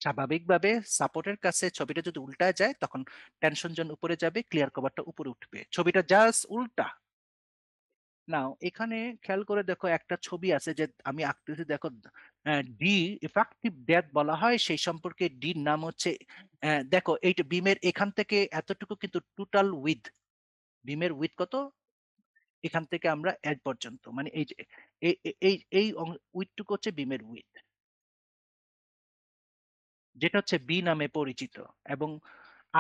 স্বাভাবিকভাবে সাপোর্টের কাছে ছবিটা যদি উল্টা যায় তখন টেনশন জোন উপরে যাবে ক্লিয়ার কভারটা উপরে উঠবে ছবিটা জাস্ট উল্টা নাও এখানে খেয়াল করে দেখো একটা ছবি আছে যে আমি আঁকতেছি দেখো ডি ইফেক্টিভ ডেথ বলা হয় সেই সম্পর্কে ডির নাম হচ্ছে দেখো এইটা বিমের এখান থেকে এতটুকু কিন্তু টোটাল উইথ বিমের উইথ কত এখান থেকে আমরা এড পর্যন্ত মানে এই এই এই উইথটুকু হচ্ছে বিমের উইথ যেটা হচ্ছে বি নামে পরিচিত এবং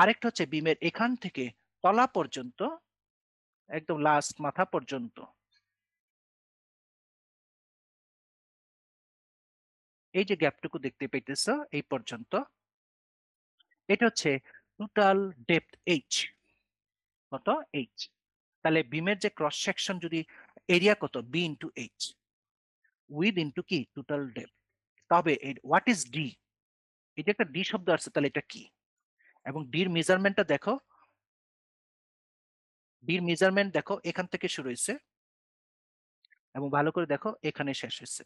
আরেকটা হচ্ছে বিমের এখান থেকে তলা পর্যন্ত একদম লাস্ট মাথা পর্যন্ত এই যে গ্যাপটুকু দেখতে পাইতেছ এই পর্যন্ত এটা হচ্ছে টোটাল ডেপথ এইচ কত এইচ তাহলে বিমের যে ক্রস সেকশন যদি এরিয়া কত B into H width into কি টোটাল ডেপথ তবে হোয়াট ইজ ডি এই যে একটা ডি শব্দ আসছে তাহলে এটা কি এবং ডির মেজারমেন্টটা দেখো ডির মেজারমেন্ট দেখো এখান থেকে শুরু হয়েছে এবং ভালো করে দেখো এখানে শেষ হয়েছে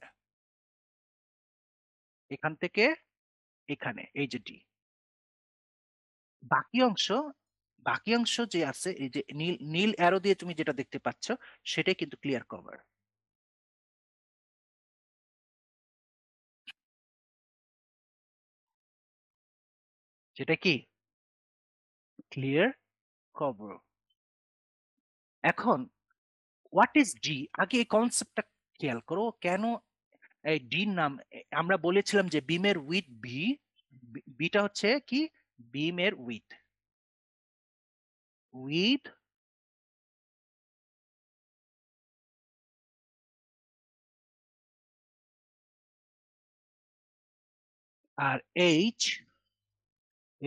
এখান থেকে এখানে এই যে ডি বাকি অংশ বাকি অংশ যে আছে এই যে নীল নীল অ্যারো দিয়ে তুমি যেটা দেখতে পাচ্ছ সেটাই কিন্তু ক্লিয়ার কভার সেটা কি ক্লিয়ার কবর এখন হোয়াট ইজ ডি আগে এই কনসেপ্টটা খেয়াল করো কেন এই ডির নাম আমরা বলেছিলাম যে বিমের উইথ বি বিটা হচ্ছে কি বিমের উইথ উইথ আর এইচ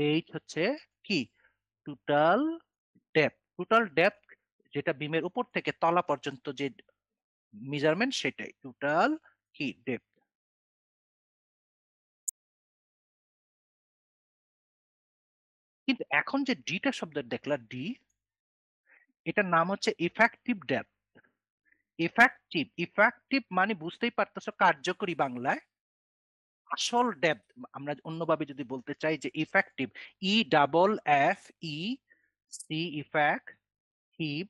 এইট হচ্ছে কি টোটাল ডেপ টোটাল ডেপ যেটা বিমের উপর থেকে তলা পর্যন্ত যে মেজারমেন্ট সেটাই টোটাল কি ডেপ কিন্তু এখন যে ডিটা শব্দ দেখলা ডি এটার নাম হচ্ছে ইফেক্টিভ ডেপ ইফেক্টিভ ইফেক্টিভ মানে বুঝতেই পারতেছ কার্যকরী বাংলায় আসল ডেপথ আমরা অন্যভাবে যদি বলতে চাই যে effective E double F E C effective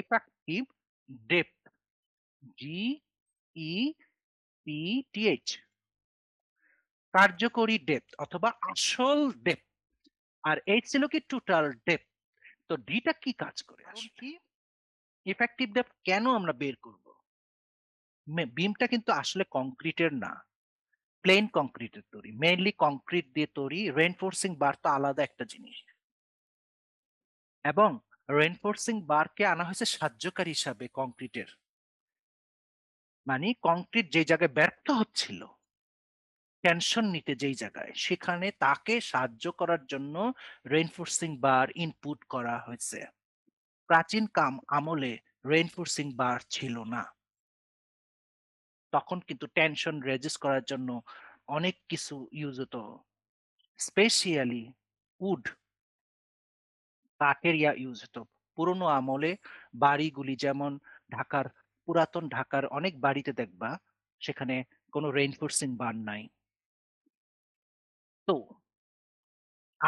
effective depth D E P T H কার্যকরী ডেপথ অথবা আসল ডেপথ আর এইচ ছিল কি টোটাল ডেপথ তো ডিটা কি কাজ করে কি ইফেক্টিভ ডেপথ কেন আমরা বের করব বিমটা কিন্তু আসলে কংক্রিটের না প্লেন কংক্রিটের তৈরি মেইনলি কংক্রিট দিয়ে তৈরি রেনফোর্সিং বার তো আলাদা একটা জিনিস এবং রেনফোর্সিং বারকে আনা হয়েছে সাহায্যকারী হিসাবে কংক্রিটের মানে কংক্রিট যে জায়গায় ব্যর্থ হচ্ছিল টেনশন নিতে যেই জায়গায় সেখানে তাকে সাহায্য করার জন্য রেনফোর্সিং বার ইনপুট করা হয়েছে প্রাচীন কাম আমলে রেনফোর্সিং বার ছিল না তখন কিন্তু টেনশন রেজিস্ট করার জন্য অনেক কিছু ইউজ হতো স্পেশিয়ালি উড কাঠের ইয়া ইউজ হতো পুরনো আমলে বাড়িগুলি যেমন ঢাকার পুরাতন ঢাকার অনেক বাড়িতে দেখবা সেখানে কোনো রেইনফোর্সিং বান নাই তো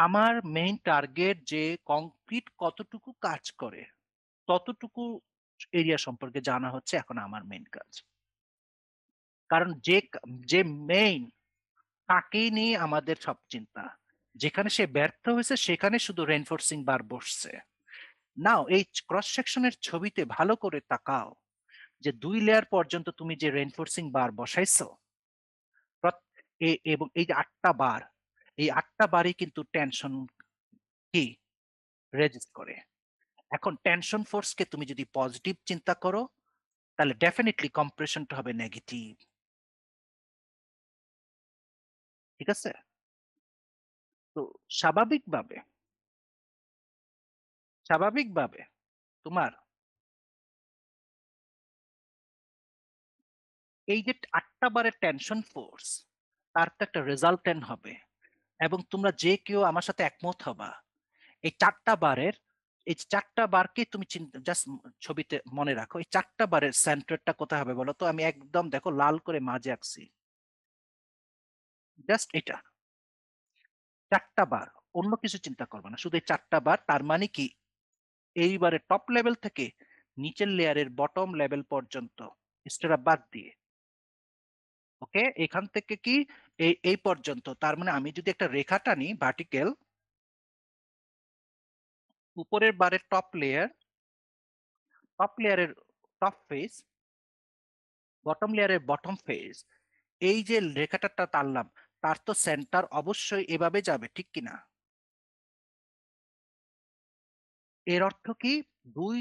আমার মেইন টার্গেট যে কংক্রিট কতটুকু কাজ করে ততটুকু এরিয়া সম্পর্কে জানা হচ্ছে এখন আমার মেইন কাজ কারণ যে যে মেইন তাকেই নিয়ে আমাদের সব চিন্তা যেখানে সে ব্যর্থ হয়েছে সেখানে শুধু রেনফোর্সিং বার বসছে নাও এই ক্রস সেকশনের ছবিতে ভালো করে তাকাও যে দুই লেয়ার পর্যন্ত তুমি যে রেনফোর্সিং বার বসাইছো এবং এই যে আটটা বার এই আটটা বারই কিন্তু টেনশন কি রেজিস্ট করে এখন টেনশন ফোর্সকে তুমি যদি পজিটিভ চিন্তা করো তাহলে ডেফিনেটলি কম্প্রেশনটা হবে নেগেটিভ ঠিক আছে তো স্বাভাবিকভাবে স্বাভাবিকভাবে তোমার এই যে আটটা বারের টেনশন ফোর্স তার তো একটা রেজাল্টেন্ট হবে এবং তোমরা যে কেউ আমার সাথে একমত হবা এই চারটা বারের এই চারটা বারকে তুমি জাস্ট ছবিতে মনে রাখো এই চারটা বারের সেন্টারটা কোথায় হবে বলো তো আমি একদম দেখো লাল করে মাঝে আঁকছি জাস্ট এটা চারটা বার অন্য কিছু চিন্তা করবে না শুধু এই চারটা বার তার মানে কি এইবারে টপ লেভেল থেকে নিচের লেয়ারের বটম লেভেল পর্যন্ত স্টেরা বাদ দিয়ে ওকে এখান থেকে কি এই এই পর্যন্ত তার মানে আমি যদি একটা রেখা টানি ভার্টিক্যাল উপরের বারের টপ লেয়ার টপ লেয়ারের টপ ফেস বটম লেয়ারের বটম ফেস এই যে রেখাটা টানলাম তার তো সেন্টার অবশ্যই এভাবে যাবে ঠিক কিনা এর অর্থ কি দুই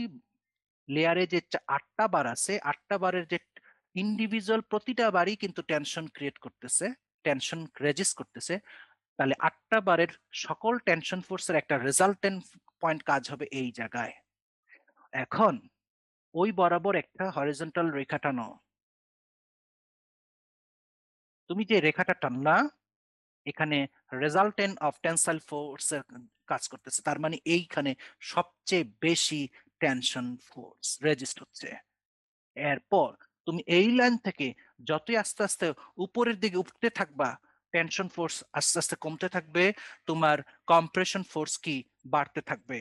লেয়ারে যে আটটা বার আছে আটটা বারের যে ইন্ডিভিজুয়াল প্রতিটা বারই কিন্তু টেনশন ক্রিয়েট করতেছে টেনশন রেজিস্ট করতেছে তাহলে আটটা বারের সকল টেনশন ফোর্সের একটা রেজাল্টেন্ট পয়েন্ট কাজ হবে এই জায়গায় এখন ওই বরাবর একটা হরিজন্টাল রেখা টানো তুমি যে রেখাটা টানা এখানে রেজাল্টেন্ট অফ টেনসাইল ফোর্স কাজ করতেছে তার মানে এইখানে সবচেয়ে বেশি টেনশন ফোর্স রেজিস্ট হচ্ছে এরপর তুমি এই লাইন থেকে যতই আস্তে আস্তে উপরের দিকে উঠতে থাকবা টেনশন ফোর্স আস্তে আস্তে কমতে থাকবে তোমার কম্প্রেশন ফোর্স কি বাড়তে থাকবে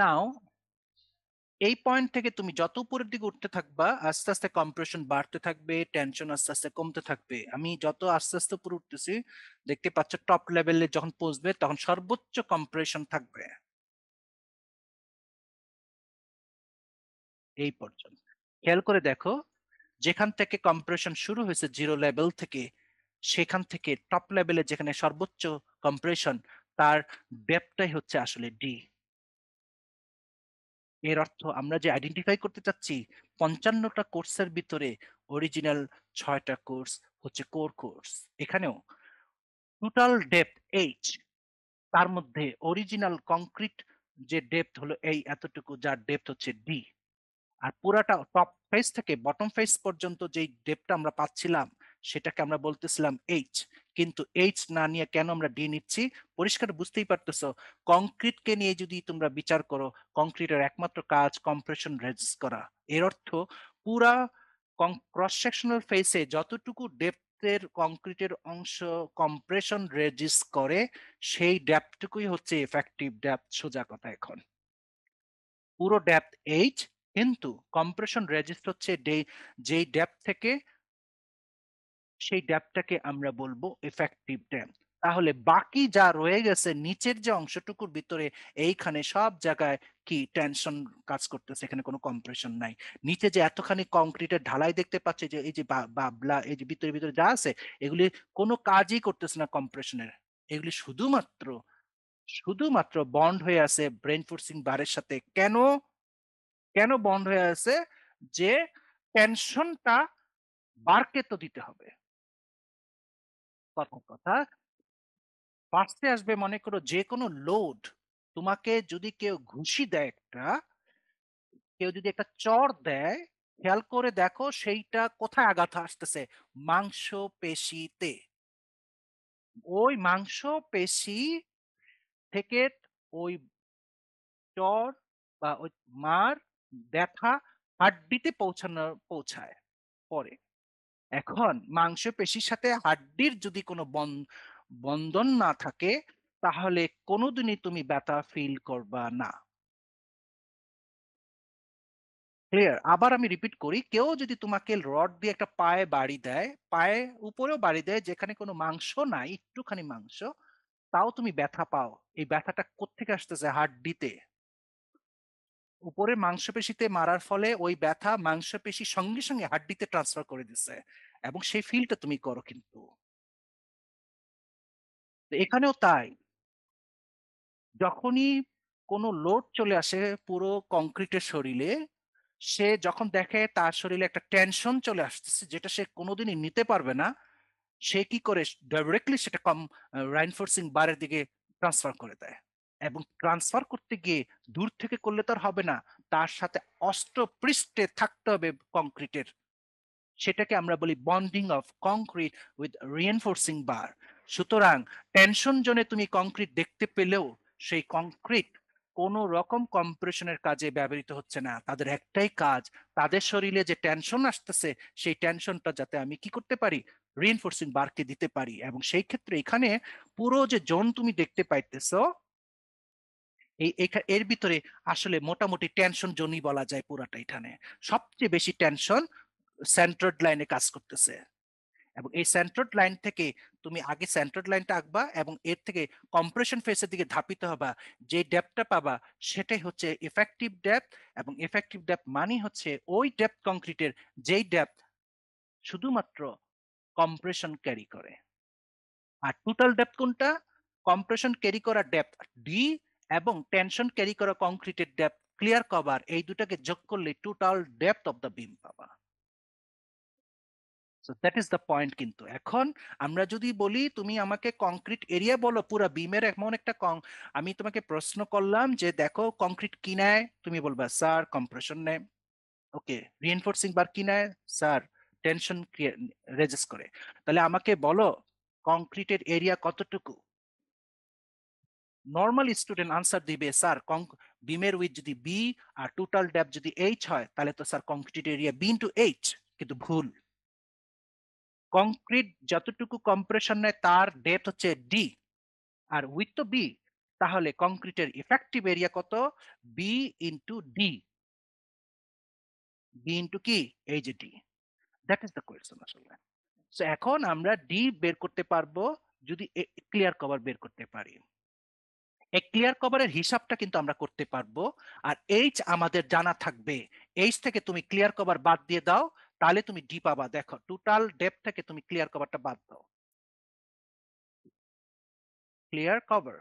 নাও এই পয়েন্ট থেকে তুমি যত উপরের দিকে উঠতে থাকবা আস্তে আস্তে কম্প্রেশন বাড়তে থাকবে টেনশন আস্তে আস্তে কমতে থাকবে আমি যত আস্তে আস্তে উপরে উঠতেছি দেখতে পাচ্ছ টপ লেভেলে যখন পৌঁছবে তখন সর্বোচ্চ কম্প্রেশন থাকবে এই পর্যন্ত খেয়াল করে দেখো যেখান থেকে কম্প্রেশন শুরু হয়েছে জিরো লেভেল থেকে সেখান থেকে টপ লেভেলে যেখানে সর্বোচ্চ কম্প্রেশন তার ব্যাপটাই হচ্ছে আসলে ডি এর অর্থ আমরা যে আইডেন্টিফাই করতে চাচ্ছি পঞ্চান্নটা কোর্সের ভিতরে অরিজিনাল ছয়টা কোর্স হচ্ছে কোর কোর্স এখানেও টোটাল ডেপথ এইচ তার মধ্যে অরিজিনাল কংক্রিট যে ডেপথ হলো এই এতটুকু যার ডেপথ হচ্ছে ডি আর পুরাটা টপ ফেস থেকে বটম ফেজ পর্যন্ত যেই ডেপটা আমরা পাচ্ছিলাম সেটাকে আমরা বলতেছিলাম এইচ কিন্তু এইচ না নিয়ে কেন আমরা ডি নিচ্ছি পরিষ্কার বুঝতেই পারতেছো কংক্রিটকে নিয়ে যদি তোমরা বিচার করো কংক্রিটের একমাত্র কাজ কম্প্রেশন রেজিস্ট করা এর অর্থ পুরা ক্রস সেকশনাল ফেসে যতটুকু ডেপথের কংক্রিটের অংশ কম্প্রেশন রেজিস্ট করে সেই ডেপটুকুই হচ্ছে এফেক্টিভ ডেপথ সোজা কথা এখন পুরো ডেপথ এইচ কিন্তু কম্প্রেশন রেজিস্ট হচ্ছে যেই ডেপথ থেকে সেই ড্যাপটাকে আমরা বলবো এফেক্টিভ ড্যাপ তাহলে বাকি যা রয়ে গেছে নিচের যে অংশটুকুর ভিতরে এইখানে সব জায়গায় কি টেনশন কাজ করতেছে এখানে কোনো কম্প্রেশন নাই নিচে যে এতখানি কংক্রিটের ঢালাই দেখতে পাচ্ছে যে এই যে বাবলা এই যে ভিতরে ভিতরে যা আছে এগুলি কোনো কাজই করতেছে না কম্প্রেশনের এগুলি শুধুমাত্র শুধুমাত্র বন্ড হয়ে আছে ব্রেন ফোর্সিং বারের সাথে কেন কেন বন্ড হয়ে আছে যে টেনশনটা বারকে তো দিতে হবে কথা কথা ফার্স্টে আসবে মনে করো যে কোনো লোড তোমাকে যদি কেউ ঘুষি দেয় একটা কেউ যদি একটা চর দেয় খেয়াল করে দেখো সেইটা কোথায় আঘাত আসতেছে মাংস পেশিতে ওই মাংস পেশি থেকে ওই চর বা ওই মার ব্যথা হাড্ডিতে পৌঁছানো পৌঁছায় পরে এখন মাংস পেশির সাথে হাড্ডির যদি কোনো বন্ধন না থাকে তাহলে কোনোদিনই তুমি ব্যথা ফিল করবা না ক্লিয়ার আবার আমি রিপিট করি কেউ যদি তোমাকে রড দিয়ে একটা পায়ে বাড়ি দেয় পায়ে উপরেও বাড়ি দেয় যেখানে কোনো মাংস নাই একটুখানি মাংস তাও তুমি ব্যথা পাও এই ব্যথাটা কোথেকে আসতেছে হাড্ডিতে উপরের মাংসপেশিতে মারার ফলে ওই ব্যথা মাংসপেশি সঙ্গে সঙ্গে হাড্ডিতে ট্রান্সফার করে দিছে এবং সেই ফিলটা তুমি করো কিন্তু এখানেও তাই যখনই কোনো লোড চলে আসে পুরো কংক্রিটের শরীরে সে যখন দেখে তার শরীরে একটা টেনশন চলে আসতেছে যেটা সে কোনোদিনই নিতে পারবে না সে কি করে ডাইরেক্টলি সেটা কম রাইনফোর্সিং বারের দিকে ট্রান্সফার করে দেয় এবং ট্রান্সফার করতে গিয়ে দূর থেকে করলে তার হবে না তার সাথে অষ্টপৃষ্ঠে থাকতে হবে কংক্রিটের সেটাকে আমরা বলি bonding of concrete with reinforcing bar সুতরাং টেনশন জোনে তুমি কংক্রিট দেখতে পেলেও সেই কংক্রিট কোন রকম কম্প্রেশনের কাজে ব্যবহৃত হচ্ছে না তাদের একটাই কাজ তাদের শরীরে যে টেনশন আসতেছে সেই টেনশনটা যাতে আমি কি করতে পারি রিএনফোর্সিং বারকে দিতে পারি এবং সেই ক্ষেত্রে এখানে পুরো যে জোন তুমি দেখতে পাইতেছ এই এর ভিতরে আসলে মোটামুটি টেনশন জোনই বলা যায় পুরাটা এখানে সবচেয়ে বেশি টেনশন সেন্ট্রাল লাইনে কাজ করতেছে এবং এই সেন্ট্রাল লাইন থেকে তুমি আগে সেন্ট্রাল লাইনটা আঁকবা এবং এর থেকে কম্প্রেশন ফেসের দিকে ধাপিত হবা যে ডেপটা পাবা সেটাই হচ্ছে এফেক্টিভ ডেপ এবং এফেক্টিভ ডেপ মানে হচ্ছে ওই ডেপ কংক্রিটের যেই ডেপ শুধুমাত্র কম্প্রেশন ক্যারি করে আর টোটাল ডেপ কোনটা কম্প্রেশন ক্যারি করা ডেপ ডি এবং টেনশন ক্যারি করা কংক্রিটের ডেপ ক্লিয়ার কভার এই দুটাকে যোগ করলে total depth of the beam পাবা so that is the point কিন্তু এখন আমরা যদি বলি তুমি আমাকে কংক্রিট এরিয়া বলো পুরো বিমের এমন একটা কং আমি তোমাকে প্রশ্ন করলাম যে দেখো কংক্রিট কি নেয় তুমি বলবা স্যার কম্প্রেশন নেয় ওকে রিএনফোর্সিং বার কি নেয় স্যার টেনশন রেজিস্ট করে তাহলে আমাকে বলো কংক্রিটের এরিয়া কতটুকু নর্মাল স্টুডেন্ট আনসার দিবে স্যার বিমের উইথ যদি বি আর টোটাল ড্যাপ যদি এইচ হয় তাহলে তো sir concrete area B into H কিন্তু ভুল কংক্রিট যতটুকু কম্প্রেশন নেয় তার ডেপথ হচ্ছে ডি আর উইথ তো বি তাহলে কংক্রিটের ইফেক্টিভ এরিয়া কত B into D B into কি এই যে D that is the question আসলে এখন আমরা ডি বের করতে পারবো যদি ক্লিয়ার কভার বের করতে পারি এই ক্লিয়ার কভারের হিসাবটা কিন্তু আমরা করতে পারবো আর এইচ আমাদের জানা থাকবে এইচ থেকে তুমি ক্লিয়ার কভার বাদ দিয়ে দাও তাহলে তুমি ডি পাবা দেখো টোটাল ডেপ থেকে তুমি ক্লিয়ার কভারটা বাদ দাও ক্লিয়ার কভার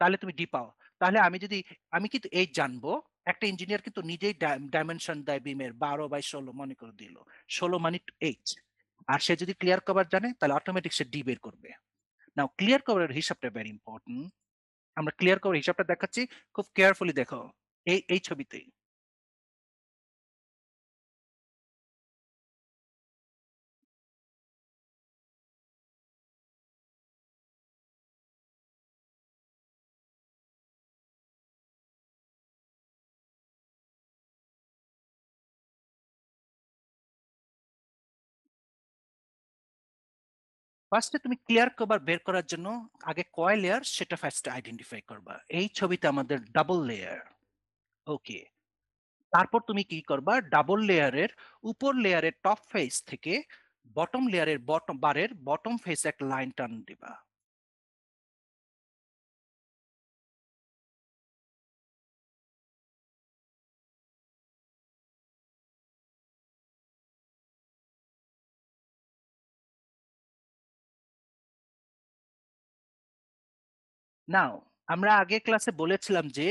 তাহলে তুমি ডি পাও তাহলে আমি যদি আমি কিন্তু এইচ জানবো একটা ইঞ্জিনিয়ার কিন্তু নিজেই ডাইমেনশন দেয় বিমের বারো বাই ষোলো মনে করে দিল ষোলো মানে এইচ আর সে যদি ক্লিয়ার কভার জানে তাহলে অটোমেটিক সে ডি বের করবে নাও ক্লিয়ার কভারের হিসাবটা ভেরি ইম্পর্টেন্ট আমরা ক্লিয়ার কভার হিসাবটা দেখাচ্ছি খুব কেয়ারফুলি দেখো এই এই ছবিতেই ফার্স্টে তুমি ক্লিয়ার কভার বের করার জন্য আগে কয় লেয়ার সেটা ফার্স্টে আইডেন্টিফাই করবা এই ছবিতে আমাদের ডাবল লেয়ার ওকে তারপর তুমি কি করবা ডাবল লেয়ারের উপর লেয়ারের টপ ফেস থেকে বটম লেয়ারের বটম বারের বটম ফেস এক লাইন টান দিবা নাও আমরা আগে ক্লাসে বলেছিলাম যে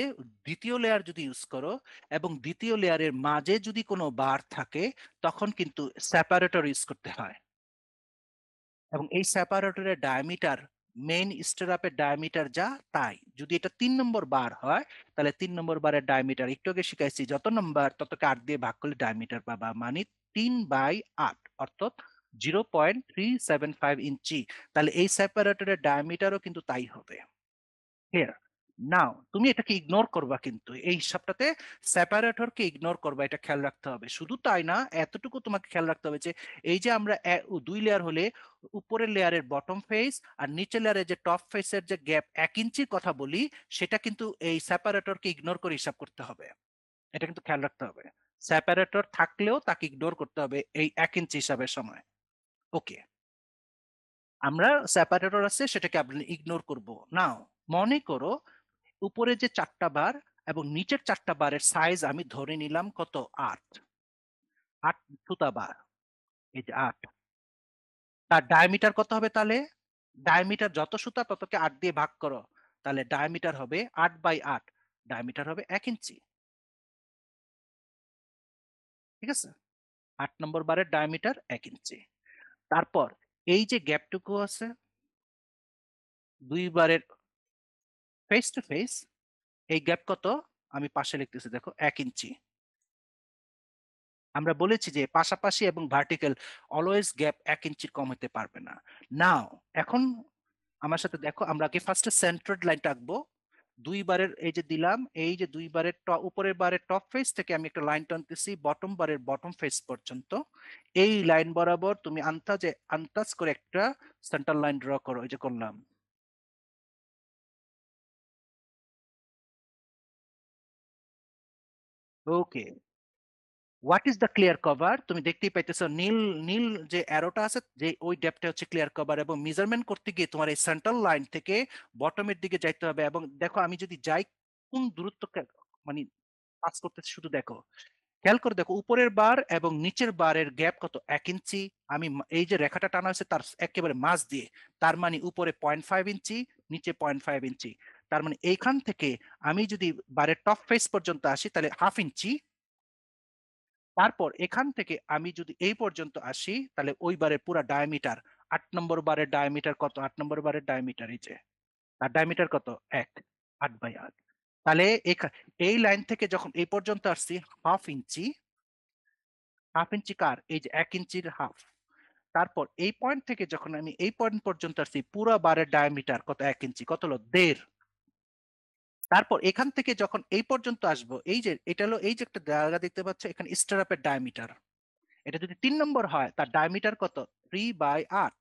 দ্বিতীয় লেয়ার যদি ইউজ করো এবং দ্বিতীয় লেয়ারের মাঝে যদি কোনো বার থাকে তখন কিন্তু সেপারেটর ইউজ করতে হয় এবং এই সেপারেটরের ডায়ামিটার মেইন স্টারাপের ডায়ামিটার যা তাই যদি এটা তিন নম্বর বার হয় তাহলে তিন নম্বর বারের ডায়ামিটার একটু আগে শিখাইছি যত নম্বর ততকে আট দিয়ে ভাগ করলে ডায়ামিটার পাবা মানে তিন বাই আট অর্থাৎ zero point three seven five inch তাহলে এই সেপারেটরের ডায়ামিটারও কিন্তু তাই হবে হেয়ার নাও তুমি এটাকে ইগনোর করবা কিন্তু এই হিসাবটাতে সেপারেটরকে ইগনোর করবা এটা খেয়াল রাখতে হবে শুধু তাই না এতটুকু তোমাকে খেয়াল রাখতে হবে যে এই যে আমরা দুই লেয়ার হলে উপরের লেয়ারের বটম ফেস আর নিচের লেয়ারের যে টপ ফেসের যে গ্যাপ এক ইঞ্চির কথা বলি সেটা কিন্তু এই সেপারেটরকে ইগনোর করে হিসাব করতে হবে এটা কিন্তু খেয়াল রাখতে হবে সেপারেটর থাকলেও তাকে ইগনোর করতে হবে এই এক ইঞ্চি হিসাবের সময় ওকে আমরা সেপারেটর আছে সেটাকে আপনি ইগনোর করব নাও মনে করো উপরে যে চারটা বার এবং নিচের চারটা বারের সাইজ আমি ধরে নিলাম কত আট আট সুতা বার এই যে আট তার ডায়ামিটার কত হবে তাহলে ডায়ামিটার যত সুতা ততকে আট দিয়ে ভাগ করো তাহলে ডায়ামিটার হবে আট বাই আট ডায়ামিটার হবে এক ইঞ্চি ঠিক আছে আট নম্বর বারের ডায়ামিটার এক ইঞ্চি তারপর এই যে গ্যাপটুকু আছে দুই বারের ফেস টু ফেস এই গ্যাপ কত আমি পাশে লিখতেছি দেখো এক ইঞ্চি আমরা বলেছি যে পাশাপাশি এবং ভার্টিক্যাল অলওয়েজ গ্যাপ এক ইঞ্চি কম হতে পারবে না নাও এখন আমার সাথে দেখো আমরা আগে ফার্স্ট সেন্টার্ড লাইন দুই দুইবারের এই যে দিলাম এই যে দুইবারের উপরের বারের টপ ফেস থেকে আমি একটা লাইন টানতেছি বটম বারের বটম ফেস পর্যন্ত এই লাইন বরাবর তুমি আন্তাজে আন্তাজ করে একটা সেন্টার লাইন ড্র করো এই যে করলাম okay what is the clear cover তুমি দেখতেই পাইতেছো নীল নীল যে অ্যারোটা আছে যে ওই ডেপটা হচ্ছে ক্লিয়ার কভার এবং মেজারমেন্ট করতে গিয়ে তোমার এই সেন্ট্রাল লাইন থেকে বটমের দিকে যাইতে হবে এবং দেখো আমি যদি যাই কোন দূরত্ব মানে পাস করতেছি শুধু দেখো খেয়াল করে দেখো উপরের বার এবং নিচের বারের গ্যাপ কত এক ইঞ্চি আমি এই যে রেখাটা টানা হয়েছে তার একেবারে মাছ দিয়ে তার মানে উপরে পয়েন্ট ফাইভ ইঞ্চি নিচে পয়েন্ট ফাইভ ইঞ্চি তার মানে এইখান থেকে আমি যদি বারের টপ ফেস পর্যন্ত আসি তাহলে হাফ ইঞ্চি তারপর এখান থেকে আমি যদি এই পর্যন্ত আসি তাহলে ওই বারের পুরো ডায়ামিটার আট নম্বর বারের ডায়ামিটার কত আট নম্বর বারের ডায়ামিটার এই যে তার ডায়ামিটার কত এক আট বাই আট তাহলে এই লাইন থেকে যখন এই পর্যন্ত আসছি হাফ ইঞ্চি হাফ ইঞ্চি কার এই যে এক ইঞ্চির হাফ তারপর এই পয়েন্ট থেকে যখন আমি এই পয়েন্ট পর্যন্ত আসছি পুরো বারের ডায়ামিটার কত এক ইঞ্চি কত হলো দেড় তারপর এখান থেকে যখন এই পর্যন্ত আসব এই যে এটা হলো এই যে একটা জায়গা দেখতে পাচ্ছ এখানে স্টারাপের ডায়ামিটার এটা যদি তিন নম্বর হয় তার ডায়ামিটার কত থ্রি বাই আট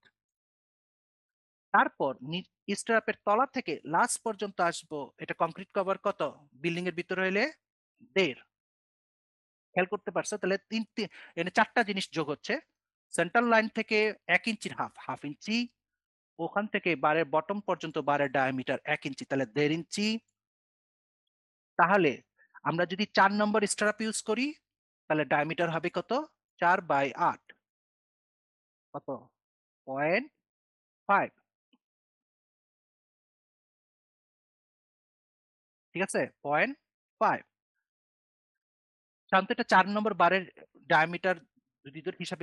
তারপর স্টারাপের তলা থেকে লাস্ট পর্যন্ত আসব এটা কংক্রিট কভার কত বিল্ডিং এর ভিতরে হলে দেড় খেয়াল করতে পারছো তাহলে তিন তিন চারটা জিনিস যোগ হচ্ছে সেন্ট্রাল লাইন থেকে এক ইঞ্চির হাফ হাফ ইঞ্চি ওখান থেকে বারের বটম পর্যন্ত বারের ডায়ামিটার এক ইঞ্চি তাহলে দেড় ইঞ্চি তাহলে আমরা যদি চার নম্বর স্টারাপ ইউজ করি তাহলে ডায়মিটার হবে কত চার বাই আট কত পয়েন্ট ফাইভ ঠিক আছে পয়েন্ট ফাইভ সাধারণত এটা চার নম্বর বারের ডায়মিটার যদি তোর হিসাব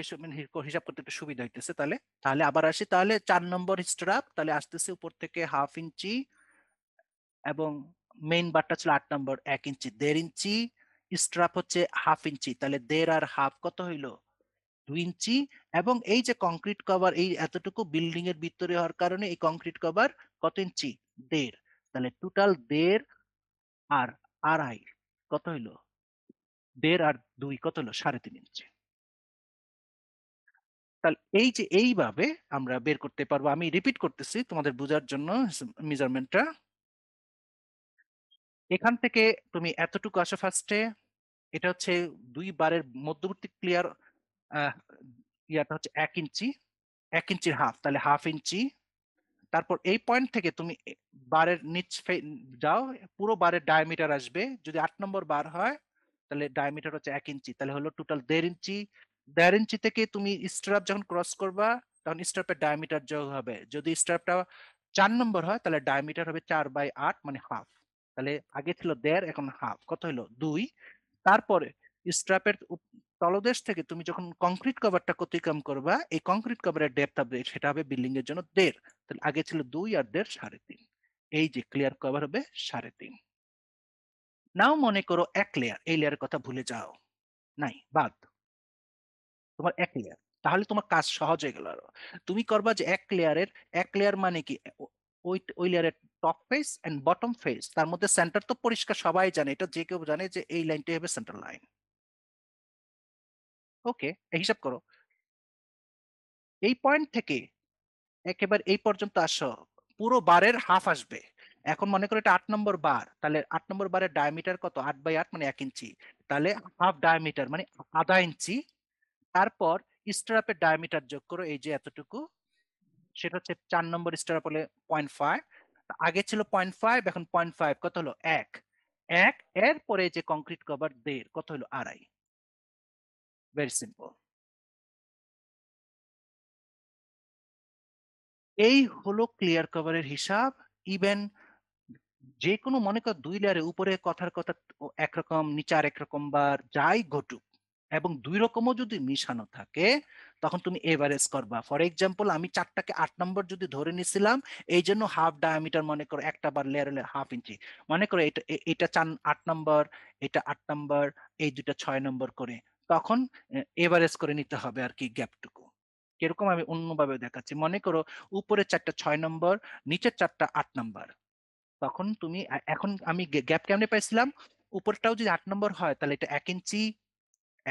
হিসাব করতে একটু সুবিধা হইতেছে তাহলে তাহলে আবার আসি তাহলে চার নম্বর স্ট্রাপ তাহলে আসতেছে উপর থেকে হাফ ইঞ্চি এবং মেইন বারটা ছিল আট নম্বর এক ইঞ্চি দেড় ইঞ্চি স্ট্রাপ হচ্ছে হাফ ইঞ্চি তাহলে দেড় আর হাফ কত হইলো দুই ইঞ্চি এবং এই যে কংক্রিট কভার এই এতটুকু বিল্ডিং এর ভিতরে হওয়ার কারণে এই কংক্রিট কভার কত ইঞ্চি দেড় তাহলে টোটাল দেড় আর আড়াই কত হইলো দেড় আর দুই কত হলো সাড়ে তিন ইঞ্চি তাহলে এই যে এইভাবে আমরা বের করতে পারবো আমি রিপিট করতেছি তোমাদের বোঝার জন্য মেজারমেন্টটা এখান থেকে তুমি এতটুকু আসো ফার্স্টে এটা হচ্ছে দুই বারের মধ্যবর্তী ক্লিয়ার ইয়াটা হচ্ছে এক ইঞ্চি এক ইঞ্চির হাফ তাহলে হাফ ইঞ্চি তারপর এই পয়েন্ট থেকে তুমি বারের নিচ যাও পুরো বারের ডায়ামিটার আসবে যদি আট নম্বর বার হয় তাহলে ডায়ামিটার হচ্ছে এক ইঞ্চি তাহলে হলো টোটাল দেড় ইঞ্চি দেড় ইঞ্চি থেকে তুমি স্ট্রাপ যখন ক্রস করবা তখন স্ট্রাপের ডায়ামিটার যোগ হবে যদি স্ট্রাপটা চার নম্বর হয় তাহলে ডায়ামিটার হবে চার বাই আট মানে হাফ তাহলে আগে ছিল দেড় এখন হাফ কত হলো দুই তারপরে স্ট্র্যাপের তলদেশ থেকে তুমি যখন কংক্রিট কভারটা অতিক্রম করবা এই কংক্রিট কভারের ডেপথ হবে সেটা হবে বিল্ডিং এর জন্য দেড় তাহলে আগে ছিল দুই আর দেড় সাড়ে তিন এই যে ক্লিয়ার কভার হবে সাড়ে তিন নাও মনে করো এক লেয়ার এই লেয়ারের কথা ভুলে যাও নাই বাদ তোমার এক লেয়ার তাহলে তোমার কাজ সহজ হয়ে গেল আরো তুমি করবা যে এক লেয়ারের এক লেয়ার মানে কি ওই ওই লেয়ারের top face and bottom face তার মধ্যে সেন্টার তো পরিষ্কার সবাই জানে এটা যে কেউ জানে যে এই লাইনটাই হবে সেন্টার লাইন ওকে হিসাব করো এই পয়েন্ট থেকে একেবারে এই পর্যন্ত আসো পুরো বারের হাফ আসবে এখন মনে করো এটা আট নম্বর বার তাহলে আট নম্বর বারের ডায়ামিটার কত আট বাই আট মানে এক ইঞ্চি তাহলে হাফ ডায়ামিটার মানে আধা ইঞ্চি তারপর স্টারাপের ডায়ামিটার যোগ করো এই যে এতটুকু সেটা হচ্ছে চার নম্বর স্টারাপ হলে পয়েন্ট ফাইভ আগে ছিল পয়েন্ট ফাইভ এখন পয়েন্ট ফাইভ কত হলো এক এক এর পরে যে কংক্রিট কভার দেড় কত হলো আড়াই ভেরি সিম্পল এই হলো ক্লিয়ার কভারের হিসাব ইভেন যে কোনো মনে কর দুই লেয়ারে উপরে কথার কথা একরকম নিচার একরকম বা যাই ঘটুক এবং দুই রকমও যদি মিশানো থাকে তখন তুমি এভারেজ করবা ফর এক্সাম্পল আমি চারটাকে আট নম্বর যদি ধরে নিছিলাম এই জন্য হাফ ডায়ামিটার মনে করো একটা বার লেয়ার হলে হাফ ইঞ্চি মনে করো এটা এটা চান আট নম্বর এটা আট নম্বর এই দুটা ছয় নম্বর করে তখন এভারেজ করে নিতে হবে আর কি গ্যাপটুকু কিরকম আমি অন্যভাবে দেখাচ্ছি মনে করো উপরে চারটা ছয় নম্বর নিচের চারটা আট নম্বর তখন তুমি এখন আমি গ্যাপ কেমনে পাইছিলাম উপরটাও যদি আট নম্বর হয় তাহলে এটা এক ইঞ্চি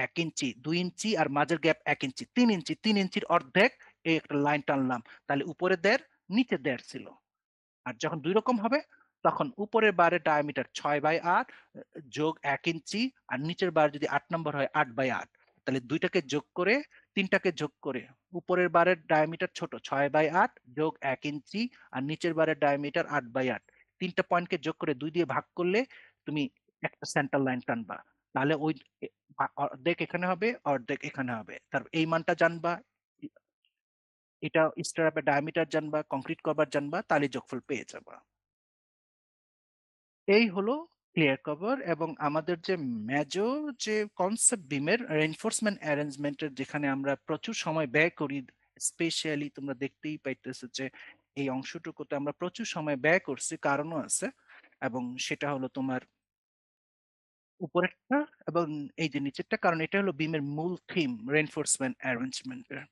এক ইঞ্চি দুই ইঞ্চি আর মাঝের গ্যাপ এক ইঞ্চি তিন ইঞ্চি তিন ইঞ্চির অর্ধেক এই একটা লাইন টানলাম তাহলে উপরে দেড় নিচে দেড় ছিল আর যখন দুই রকম হবে তখন উপরের বারে ডায়ামিটার ছয় বাই আট যোগ এক ইঞ্চি আর নিচের বার যদি আট নম্বর হয় আট বাই আট তাহলে দুইটাকে যোগ করে তিনটাকে যোগ করে উপরের বারের ডায়ামিটার ছোট ছয় বাই আট যোগ এক ইঞ্চি আর নিচের বারের ডায়ামিটার আট বাই আট তিনটা পয়েন্টকে যোগ করে দুই দিয়ে ভাগ করলে তুমি একটা সেন্টার লাইন টানবা তাহলে ওই অর্ধেক এখানে হবে অর্ধেক এখানে হবে তার এই মানটা জানবা এটা স্টারাপের ডায়ামিটার জানবা কংক্রিট কভার জানবা তাহলে যোগফল পেয়ে যাবা এই হলো ক্লিয়ার কভার এবং আমাদের যে মেজো যে কনসেপ্ট বিমের রেনফোর্সমেন্ট অ্যারেঞ্জমেন্টের যেখানে আমরা প্রচুর সময় ব্যয় করি স্পেশালি তোমরা দেখতেই পাইতেছো যে এই অংশটুকুতে আমরা প্রচুর সময় ব্যয় করছি কারণও আছে এবং সেটা হলো তোমার উপরেরটা এবং এই যে নিচেরটা কারণ এটা হলো বিমের মূল থিম রেনফোর্সমেন্ট অ্যারেঞ্জমেন্টের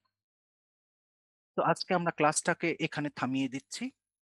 তো আজকে আমরা ক্লাসটাকে এখানে থামিয়ে দিচ্ছি